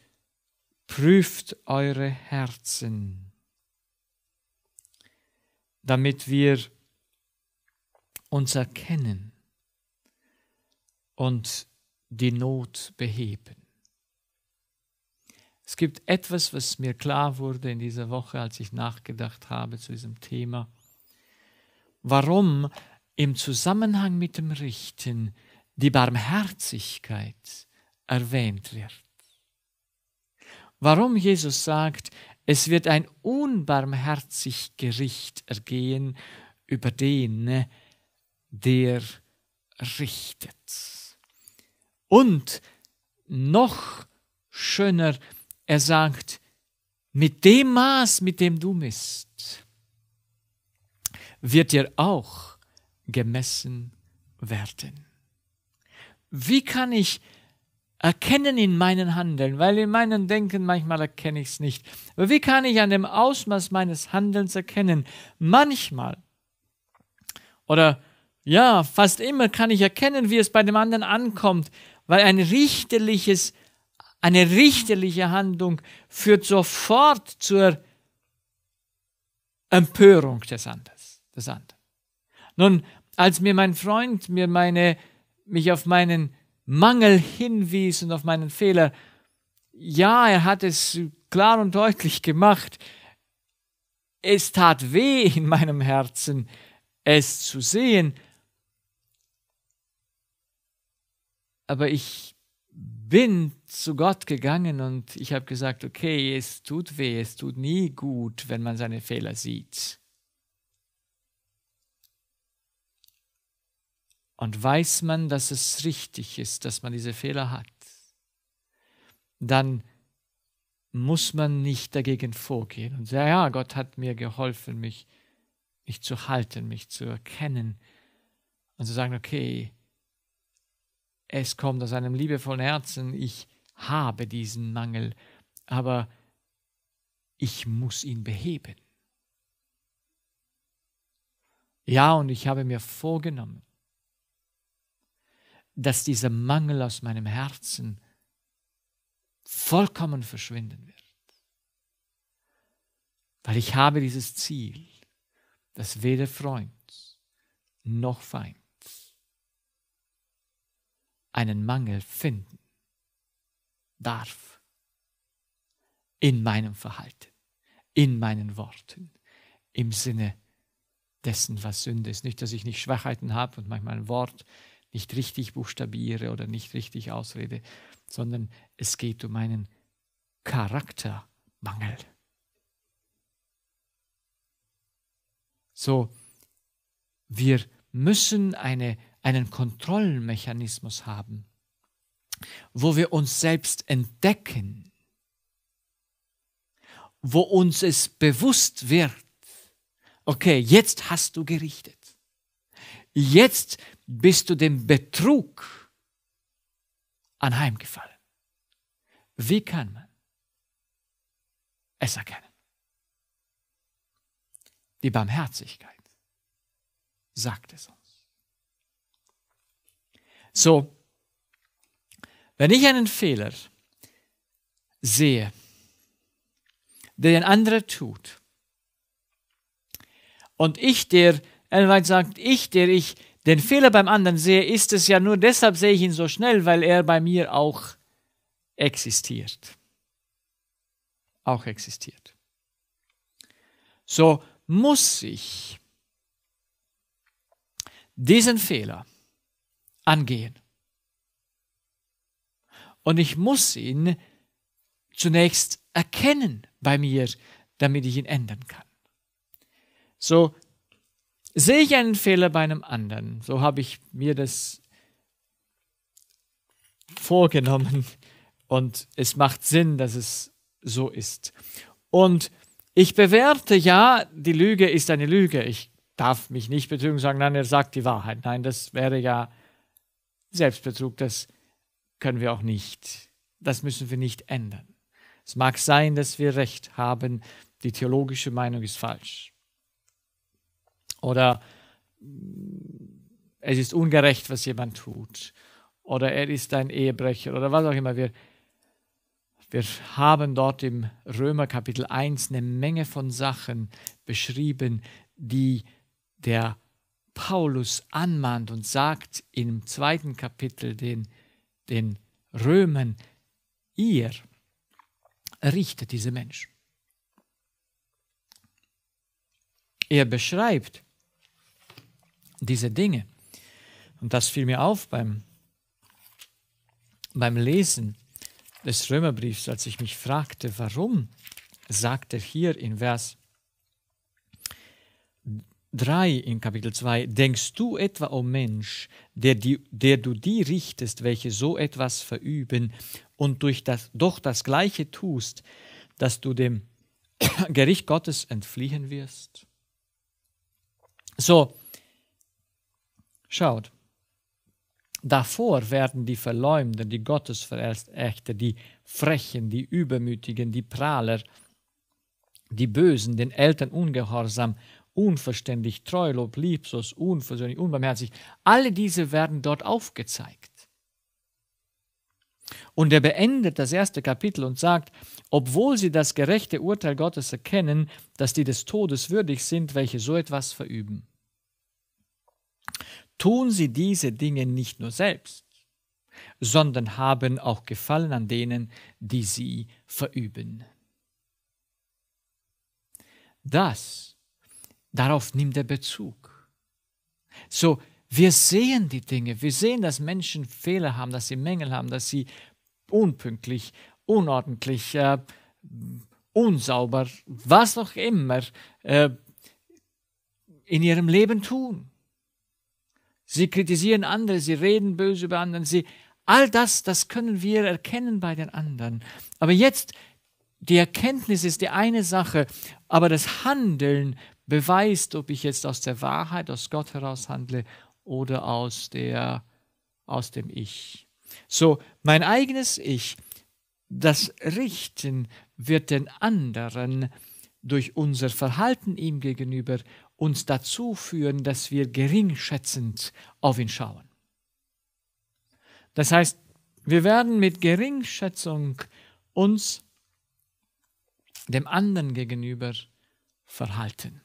prüft eure Herzen, damit wir uns erkennen und die Not beheben. Es gibt etwas, was mir klar wurde in dieser Woche, als ich nachgedacht habe zu diesem Thema. Warum im Zusammenhang mit dem Richten die Barmherzigkeit erwähnt wird warum Jesus sagt, es wird ein unbarmherzig Gericht ergehen über den, der richtet. Und noch schöner, er sagt, mit dem Maß, mit dem du misst, wird dir auch gemessen werden. Wie kann ich erkennen in meinen Handeln, weil in meinen Denken manchmal erkenne ich es nicht. Aber wie kann ich an dem Ausmaß meines Handelns erkennen? Manchmal oder ja, fast immer kann ich erkennen, wie es bei dem anderen ankommt, weil ein richterliches, eine richterliche Handlung führt sofort zur Empörung des anderen. Des anderen. Nun, als mir mein Freund mir meine, mich auf meinen Mangel hinwies und auf meinen Fehler. Ja, er hat es klar und deutlich gemacht. Es tat weh in meinem Herzen, es zu sehen. Aber ich bin zu Gott gegangen und ich habe gesagt, okay, es tut weh, es tut nie gut, wenn man seine Fehler sieht. und weiß man, dass es richtig ist, dass man diese Fehler hat, dann muss man nicht dagegen vorgehen und sagen, ja, Gott hat mir geholfen, mich, mich zu halten, mich zu erkennen und zu sagen, okay, es kommt aus einem liebevollen Herzen, ich habe diesen Mangel, aber ich muss ihn beheben. Ja, und ich habe mir vorgenommen, dass dieser Mangel aus meinem Herzen vollkommen verschwinden wird. Weil ich habe dieses Ziel, dass weder Freund noch Feind einen Mangel finden darf in meinem Verhalten, in meinen Worten, im Sinne dessen, was Sünde ist. Nicht, dass ich nicht Schwachheiten habe und manchmal ein Wort nicht richtig buchstabiere oder nicht richtig ausrede, sondern es geht um einen Charaktermangel. So, wir müssen eine, einen Kontrollmechanismus haben, wo wir uns selbst entdecken, wo uns es bewusst wird, okay, jetzt hast du gerichtet, jetzt bist du dem Betrug anheimgefallen. Wie kann man es erkennen? Die Barmherzigkeit sagt es uns. So, wenn ich einen Fehler sehe, der ein anderer tut, und ich, der, Elweit sagt, ich, der ich den Fehler beim anderen sehe, ist es ja nur deshalb sehe ich ihn so schnell, weil er bei mir auch existiert. Auch existiert. So muss ich diesen Fehler angehen. Und ich muss ihn zunächst erkennen bei mir, damit ich ihn ändern kann. So Sehe ich einen Fehler bei einem anderen? So habe ich mir das vorgenommen und es macht Sinn, dass es so ist. Und ich bewerte, ja, die Lüge ist eine Lüge. Ich darf mich nicht betrügen und sagen, nein, er sagt die Wahrheit. Nein, das wäre ja Selbstbetrug. Das können wir auch nicht. Das müssen wir nicht ändern. Es mag sein, dass wir recht haben. Die theologische Meinung ist falsch. Oder es ist ungerecht, was jemand tut. Oder er ist ein Ehebrecher oder was auch immer. Wir, wir haben dort im Römer Kapitel 1 eine Menge von Sachen beschrieben, die der Paulus anmahnt und sagt im zweiten Kapitel den, den Römern, ihr richtet diese Menschen. Er beschreibt diese Dinge. Und das fiel mir auf beim, beim Lesen des Römerbriefs, als ich mich fragte, warum sagt er hier in Vers 3 in Kapitel 2, denkst du etwa, o oh Mensch, der, der du die richtest, welche so etwas verüben und durch das, doch das Gleiche tust, dass du dem Gericht Gottes entfliehen wirst? So, Schaut, davor werden die Verleumder, die Gottesverächter, die Frechen, die Übermütigen, die Prahler, die Bösen, den Eltern ungehorsam, unverständlich, treulob, lieblos, unversöhnlich, unbarmherzig, alle diese werden dort aufgezeigt. Und er beendet das erste Kapitel und sagt, obwohl sie das gerechte Urteil Gottes erkennen, dass die des Todes würdig sind, welche so etwas verüben tun sie diese Dinge nicht nur selbst, sondern haben auch Gefallen an denen, die sie verüben. Das, darauf nimmt er Bezug. So, wir sehen die Dinge, wir sehen, dass Menschen Fehler haben, dass sie Mängel haben, dass sie unpünktlich, unordentlich, äh, unsauber, was auch immer äh, in ihrem Leben tun. Sie kritisieren andere, sie reden böse über andere, sie all das, das können wir erkennen bei den anderen. Aber jetzt die Erkenntnis ist die eine Sache, aber das Handeln beweist, ob ich jetzt aus der Wahrheit, aus Gott heraus handle oder aus der aus dem Ich. So, mein eigenes Ich, das Richten wird den anderen durch unser Verhalten ihm gegenüber uns dazu führen, dass wir geringschätzend auf ihn schauen. Das heißt, wir werden mit Geringschätzung uns dem anderen gegenüber verhalten.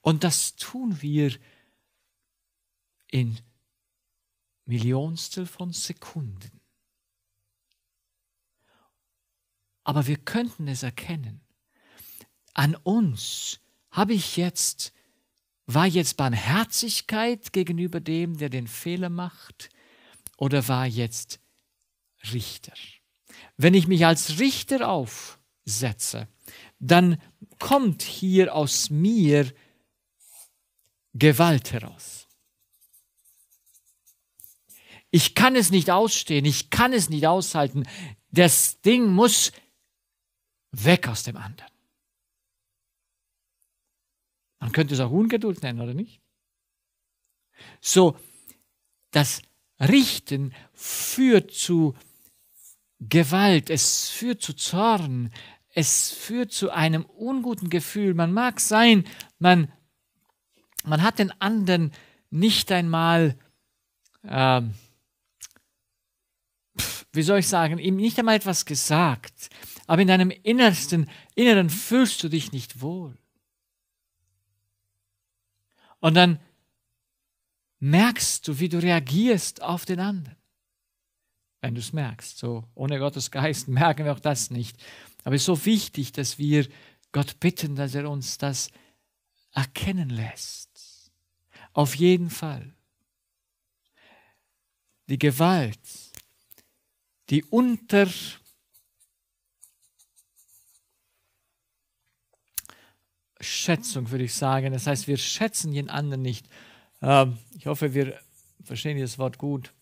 Und das tun wir in Millionstel von Sekunden. Aber wir könnten es erkennen an uns, habe ich jetzt, war jetzt Barmherzigkeit gegenüber dem, der den Fehler macht, oder war jetzt Richter? Wenn ich mich als Richter aufsetze, dann kommt hier aus mir Gewalt heraus. Ich kann es nicht ausstehen, ich kann es nicht aushalten. Das Ding muss weg aus dem anderen. Man könnte es auch Ungeduld nennen, oder nicht? So, das Richten führt zu Gewalt, es führt zu Zorn, es führt zu einem unguten Gefühl. Man mag sein, man, man hat den anderen nicht einmal, äh, wie soll ich sagen, ihm nicht einmal etwas gesagt, aber in deinem Innersten, Inneren fühlst du dich nicht wohl. Und dann merkst du, wie du reagierst auf den anderen. Wenn du es merkst. So, ohne Gottes Geist merken wir auch das nicht. Aber es ist so wichtig, dass wir Gott bitten, dass er uns das erkennen lässt. Auf jeden Fall. Die Gewalt, die unter Schätzung, würde ich sagen. Das heißt, wir schätzen den anderen nicht. Ähm, ich hoffe, wir verstehen dieses Wort gut.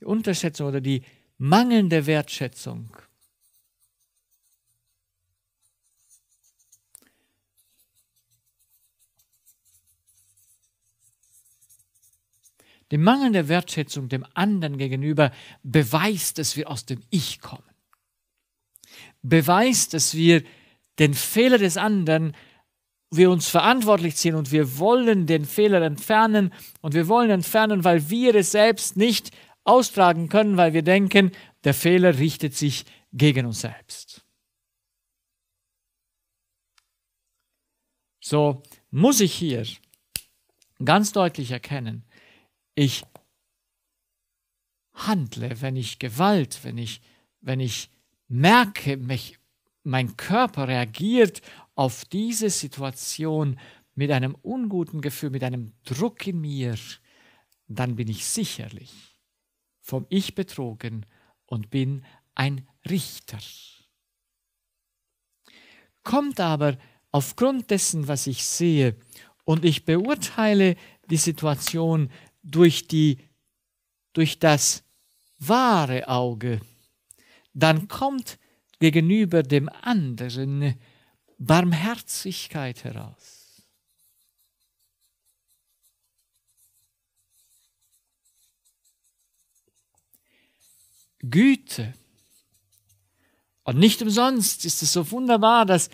Die Unterschätzung oder die mangelnde Wertschätzung. Die mangelnde Wertschätzung dem anderen gegenüber beweist, dass wir aus dem Ich kommen. Beweist, dass wir den Fehler des anderen wir uns verantwortlich ziehen und wir wollen den Fehler entfernen und wir wollen entfernen, weil wir es selbst nicht austragen können, weil wir denken, der Fehler richtet sich gegen uns selbst. So muss ich hier ganz deutlich erkennen, ich handle, wenn ich Gewalt, wenn ich, wenn ich merke, mich, mein Körper reagiert auf diese Situation mit einem unguten Gefühl, mit einem Druck in mir, dann bin ich sicherlich vom Ich betrogen und bin ein Richter. Kommt aber aufgrund dessen, was ich sehe, und ich beurteile die Situation durch, die, durch das wahre Auge, dann kommt gegenüber dem anderen Barmherzigkeit heraus. Güte. Und nicht umsonst ist es so wunderbar, dass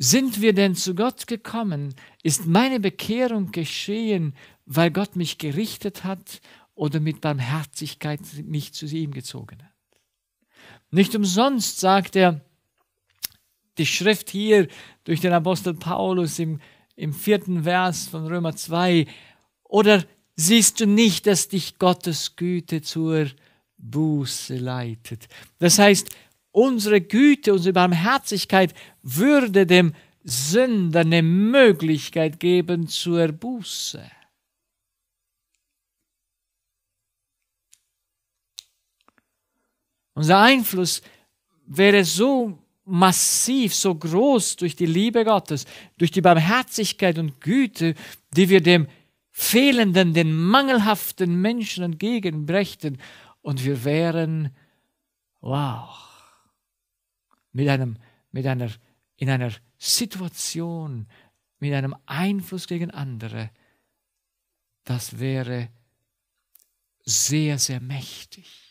sind wir denn zu Gott gekommen? Ist meine Bekehrung geschehen, weil Gott mich gerichtet hat oder mit Barmherzigkeit mich zu ihm gezogen hat? Nicht umsonst sagt er, die Schrift hier durch den Apostel Paulus im, im vierten Vers von Römer 2, oder siehst du nicht, dass dich Gottes Güte zur Buße leitet? Das heißt, unsere Güte, unsere Barmherzigkeit würde dem Sünder eine Möglichkeit geben zur Buße. Unser Einfluss wäre so massiv, so groß durch die Liebe Gottes, durch die Barmherzigkeit und Güte, die wir dem fehlenden, den mangelhaften Menschen entgegenbrächten. Und wir wären, wow, mit einem, mit einer, in einer Situation, mit einem Einfluss gegen andere, das wäre sehr, sehr mächtig.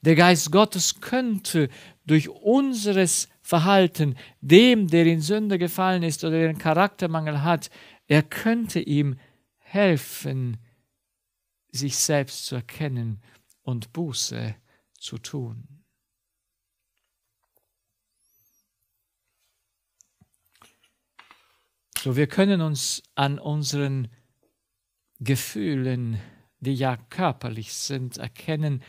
Der Geist Gottes könnte durch unseres Verhalten dem, der in Sünde gefallen ist oder den Charaktermangel hat, er könnte ihm helfen, sich selbst zu erkennen und Buße zu tun. So, wir können uns an unseren Gefühlen, die ja körperlich sind, erkennen,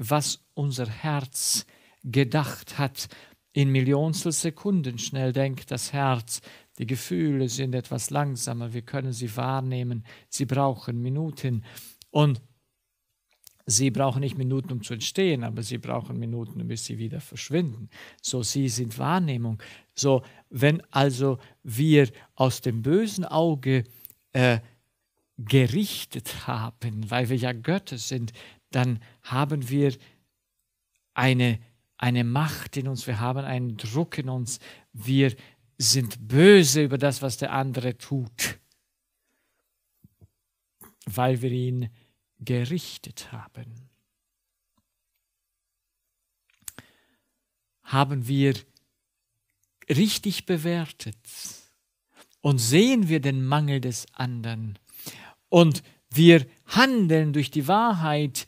was unser Herz gedacht hat. In Millionstel Sekunden schnell denkt das Herz. Die Gefühle sind etwas langsamer, wir können sie wahrnehmen. Sie brauchen Minuten. Und Sie brauchen nicht Minuten, um zu entstehen, aber sie brauchen Minuten, bis sie wieder verschwinden. So, sie sind Wahrnehmung. So, wenn also wir aus dem bösen Auge äh, gerichtet haben, weil wir ja Götter sind, dann haben wir eine, eine Macht in uns, wir haben einen Druck in uns, wir sind böse über das, was der andere tut, weil wir ihn gerichtet haben. Haben wir richtig bewertet und sehen wir den Mangel des anderen und wir handeln durch die Wahrheit,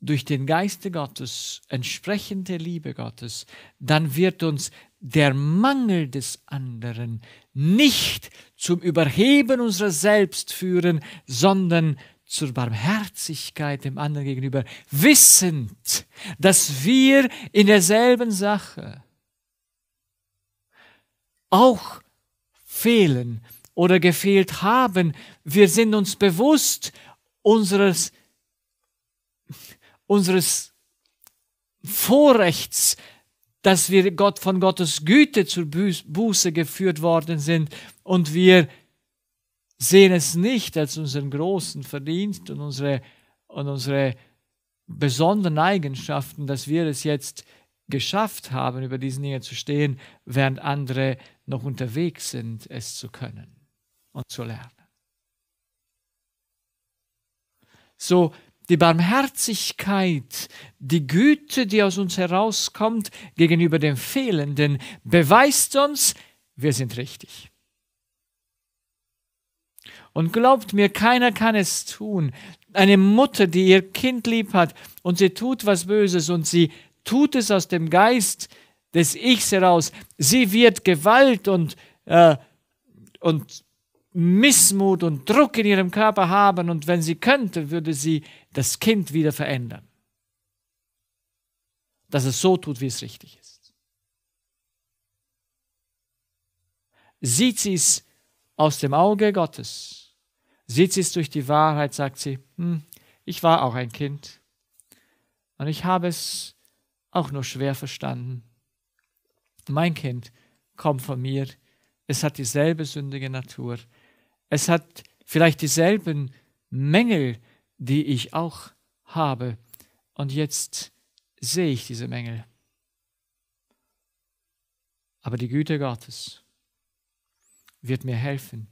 durch den Geiste Gottes, entsprechende Liebe Gottes, dann wird uns der Mangel des anderen nicht zum Überheben unserer selbst führen, sondern zur Barmherzigkeit dem anderen gegenüber, wissend, dass wir in derselben Sache auch fehlen oder gefehlt haben. Wir sind uns bewusst unseres unseres Vorrechts, dass wir Gott von Gottes Güte zur Buße geführt worden sind und wir sehen es nicht als unseren großen Verdienst und unsere, und unsere besonderen Eigenschaften, dass wir es jetzt geschafft haben, über diesen Dingen zu stehen, während andere noch unterwegs sind, es zu können und zu lernen. So die Barmherzigkeit, die Güte, die aus uns herauskommt gegenüber dem Fehlenden, beweist uns, wir sind richtig. Und glaubt mir, keiner kann es tun. Eine Mutter, die ihr Kind lieb hat und sie tut was Böses und sie tut es aus dem Geist des Ichs heraus, sie wird Gewalt und, äh, und Missmut und Druck in ihrem Körper haben und wenn sie könnte, würde sie das Kind wieder verändern, dass es so tut, wie es richtig ist. Sieht sie es aus dem Auge Gottes, sieht sie es durch die Wahrheit, sagt sie, hm, ich war auch ein Kind und ich habe es auch nur schwer verstanden. Mein Kind kommt von mir, es hat dieselbe sündige Natur, es hat vielleicht dieselben Mängel, die ich auch habe. Und jetzt sehe ich diese Mängel. Aber die Güte Gottes wird mir helfen,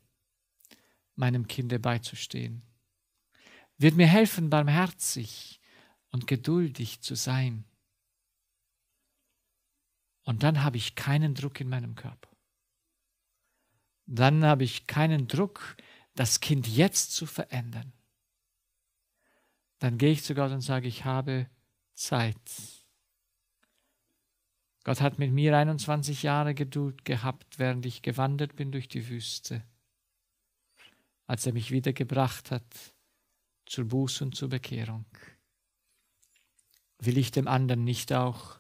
meinem Kinde beizustehen, wird mir helfen, barmherzig und geduldig zu sein. Und dann habe ich keinen Druck in meinem Körper. Dann habe ich keinen Druck, das Kind jetzt zu verändern dann gehe ich zu Gott und sage, ich habe Zeit. Gott hat mit mir 21 Jahre Geduld gehabt, während ich gewandert bin durch die Wüste, als er mich wiedergebracht hat zur Buß und zur Bekehrung. Will ich dem anderen nicht auch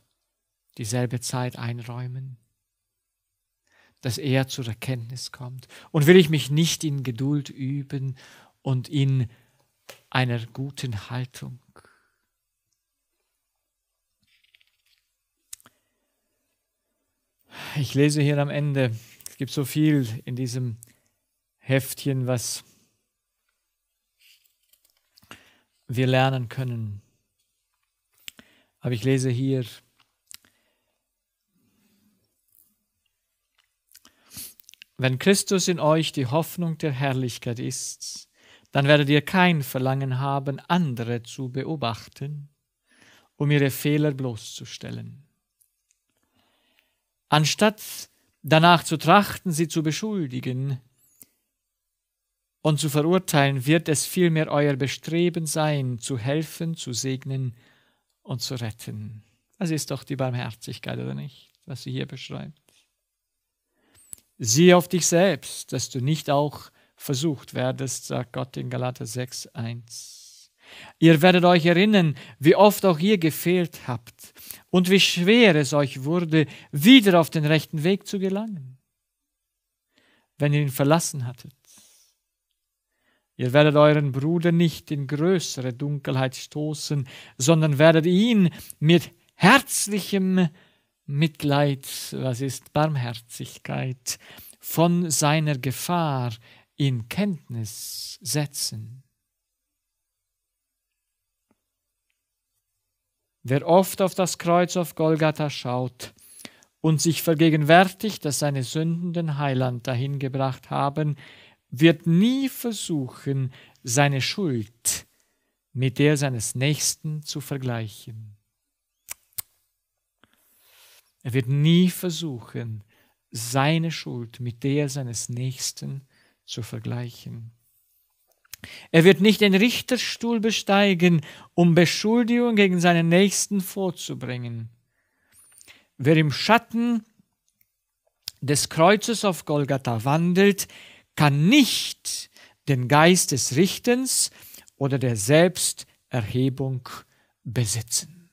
dieselbe Zeit einräumen, dass er zur Erkenntnis kommt? Und will ich mich nicht in Geduld üben und in einer guten Haltung. Ich lese hier am Ende, es gibt so viel in diesem Heftchen, was wir lernen können. Aber ich lese hier Wenn Christus in euch die Hoffnung der Herrlichkeit ist, dann werdet ihr kein Verlangen haben, andere zu beobachten, um ihre Fehler bloßzustellen. Anstatt danach zu trachten, sie zu beschuldigen und zu verurteilen, wird es vielmehr euer Bestreben sein, zu helfen, zu segnen und zu retten. Das ist doch die Barmherzigkeit, oder nicht, was sie hier beschreibt. Sieh auf dich selbst, dass du nicht auch versucht werdest, sagt Gott in Galater 6, 1. Ihr werdet euch erinnern, wie oft auch ihr gefehlt habt und wie schwer es euch wurde, wieder auf den rechten Weg zu gelangen, wenn ihr ihn verlassen hattet. Ihr werdet euren Bruder nicht in größere Dunkelheit stoßen, sondern werdet ihn mit herzlichem Mitleid, was ist Barmherzigkeit, von seiner Gefahr in Kenntnis setzen. Wer oft auf das Kreuz auf Golgatha schaut und sich vergegenwärtigt, dass seine Sünden den Heiland dahin gebracht haben, wird nie versuchen, seine Schuld mit der seines Nächsten zu vergleichen. Er wird nie versuchen, seine Schuld mit der seines Nächsten zu vergleichen zu vergleichen. Er wird nicht den Richterstuhl besteigen, um Beschuldigung gegen seinen Nächsten vorzubringen. Wer im Schatten des Kreuzes auf Golgatha wandelt, kann nicht den Geist des Richtens oder der Selbsterhebung besitzen.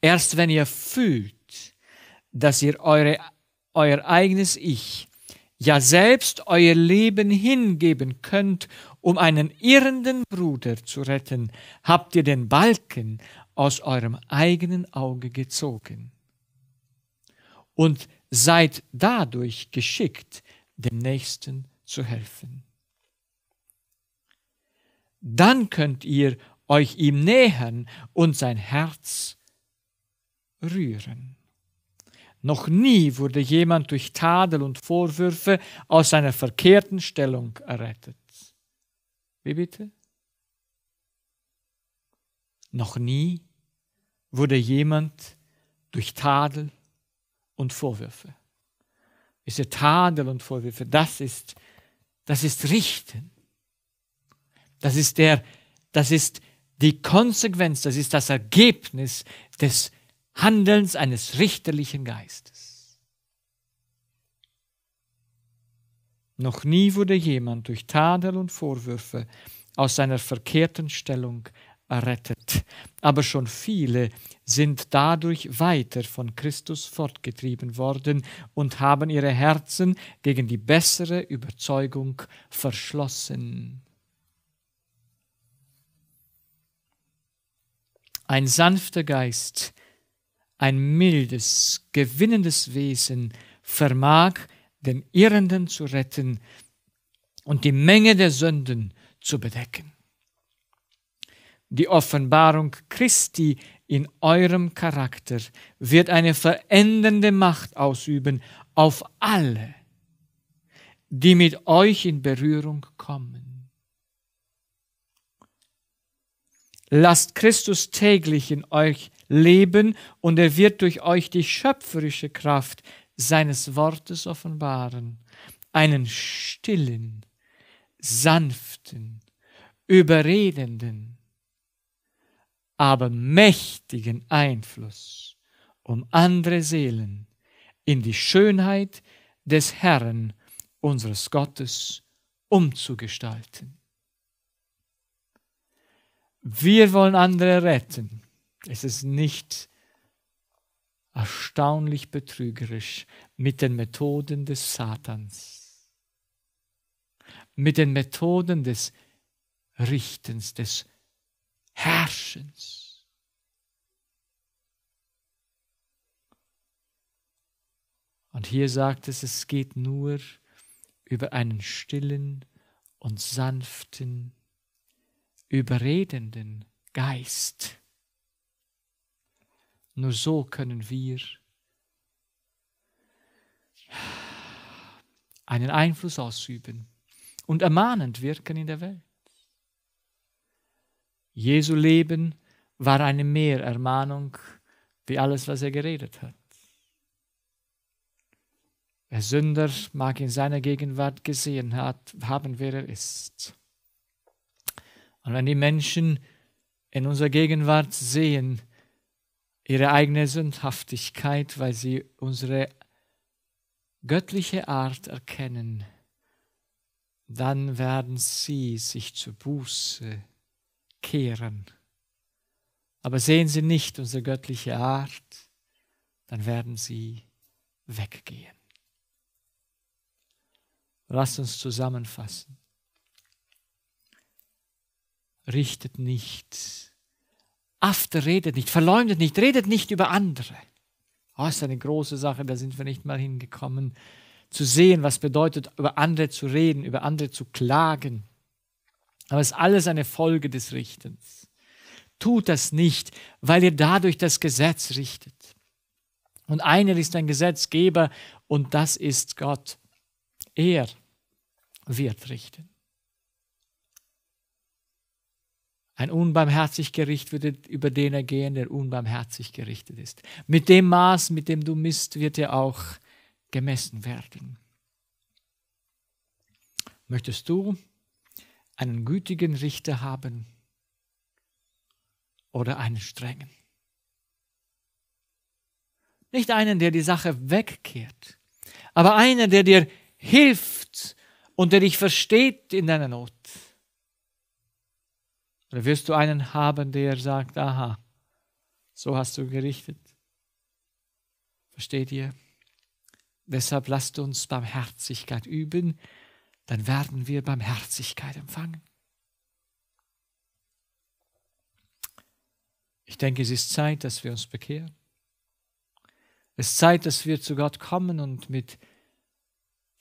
Erst wenn ihr fühlt, dass ihr eure euer eigenes Ich, ja selbst euer Leben hingeben könnt, um einen irrenden Bruder zu retten, habt ihr den Balken aus eurem eigenen Auge gezogen. Und seid dadurch geschickt, dem Nächsten zu helfen. Dann könnt ihr euch ihm nähern und sein Herz rühren. Noch nie wurde jemand durch Tadel und Vorwürfe aus einer verkehrten Stellung errettet. Wie bitte? Noch nie wurde jemand durch Tadel und Vorwürfe. Diese Tadel und Vorwürfe, das ist, das ist Richten. Das ist der, das ist die Konsequenz, das ist das Ergebnis des Handelns eines richterlichen Geistes. Noch nie wurde jemand durch Tadel und Vorwürfe aus seiner verkehrten Stellung errettet, aber schon viele sind dadurch weiter von Christus fortgetrieben worden und haben ihre Herzen gegen die bessere Überzeugung verschlossen. Ein sanfter Geist ein mildes, gewinnendes Wesen vermag, den Irrenden zu retten und die Menge der Sünden zu bedecken. Die Offenbarung Christi in eurem Charakter wird eine verändernde Macht ausüben auf alle, die mit euch in Berührung kommen. Lasst Christus täglich in euch leben und er wird durch euch die schöpferische Kraft seines Wortes offenbaren. Einen stillen, sanften, überredenden, aber mächtigen Einfluss, um andere Seelen in die Schönheit des Herrn, unseres Gottes, umzugestalten. Wir wollen andere retten. Es ist nicht erstaunlich betrügerisch mit den Methoden des Satans, mit den Methoden des Richtens, des Herrschens. Und hier sagt es, es geht nur über einen stillen und sanften, überredenden Geist nur so können wir einen Einfluss ausüben und ermahnend wirken in der Welt. Jesu Leben war eine Mehrermahnung wie alles, was er geredet hat. Der Sünder mag in seiner Gegenwart gesehen hat, haben, wer er ist. Und wenn die Menschen in unserer Gegenwart sehen, ihre eigene Sündhaftigkeit, weil sie unsere göttliche Art erkennen, dann werden sie sich zur Buße kehren. Aber sehen sie nicht unsere göttliche Art, dann werden sie weggehen. Lass uns zusammenfassen. Richtet nicht After redet nicht, verleumdet nicht, redet nicht über andere. Oh, ist eine große Sache, da sind wir nicht mal hingekommen, zu sehen, was bedeutet, über andere zu reden, über andere zu klagen. Aber es ist alles eine Folge des Richtens. Tut das nicht, weil ihr dadurch das Gesetz richtet. Und einer ist ein Gesetzgeber und das ist Gott. Er wird richten. Ein unbarmherzig Gericht wird über den ergehen, der unbarmherzig gerichtet ist. Mit dem Maß, mit dem du misst, wird er auch gemessen werden. Möchtest du einen gütigen Richter haben oder einen strengen? Nicht einen, der die Sache wegkehrt, aber einen, der dir hilft und der dich versteht in deiner Not oder wirst du einen haben, der sagt, aha, so hast du gerichtet. Versteht ihr? Deshalb lasst uns Barmherzigkeit üben, dann werden wir Barmherzigkeit empfangen. Ich denke, es ist Zeit, dass wir uns bekehren. Es ist Zeit, dass wir zu Gott kommen und mit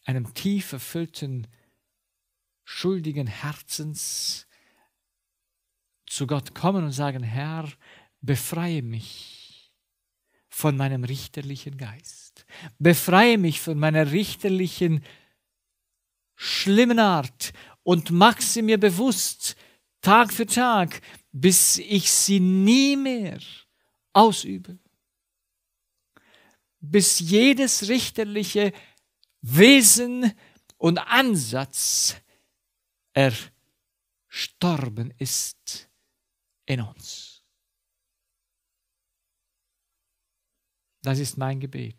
einem tief erfüllten, schuldigen Herzens zu Gott kommen und sagen, Herr, befreie mich von meinem richterlichen Geist. Befreie mich von meiner richterlichen, schlimmen Art und mach sie mir bewusst, Tag für Tag, bis ich sie nie mehr ausübe. Bis jedes richterliche Wesen und Ansatz erstorben ist in uns. Das ist mein Gebet.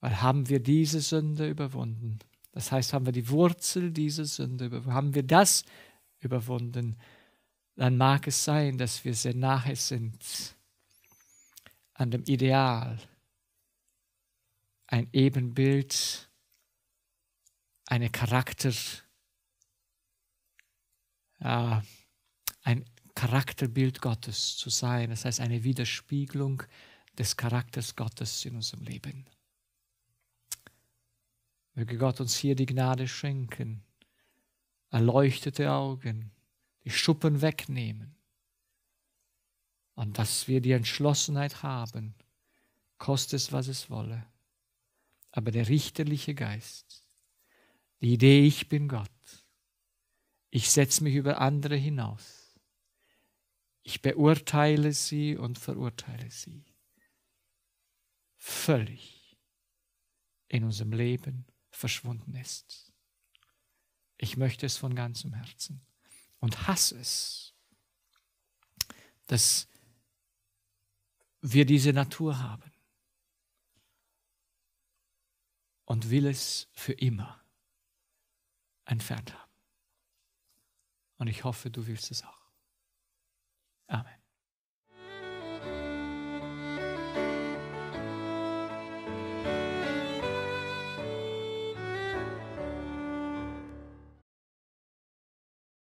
Weil haben wir diese Sünde überwunden? Das heißt, haben wir die Wurzel dieser Sünde überwunden? Haben wir das überwunden? Dann mag es sein, dass wir sehr nahe sind an dem Ideal, ein Ebenbild, eine Charakter- äh, ein Charakterbild Gottes zu sein. Das heißt, eine Widerspiegelung des Charakters Gottes in unserem Leben. Möge Gott uns hier die Gnade schenken, erleuchtete Augen, die Schuppen wegnehmen und dass wir die Entschlossenheit haben, koste es, was es wolle. Aber der richterliche Geist, die Idee, ich bin Gott, ich setze mich über andere hinaus. Ich beurteile sie und verurteile sie. Völlig in unserem Leben verschwunden ist. Ich möchte es von ganzem Herzen und hasse es, dass wir diese Natur haben und will es für immer entfernt haben. Und ich hoffe, du willst es auch. Amen.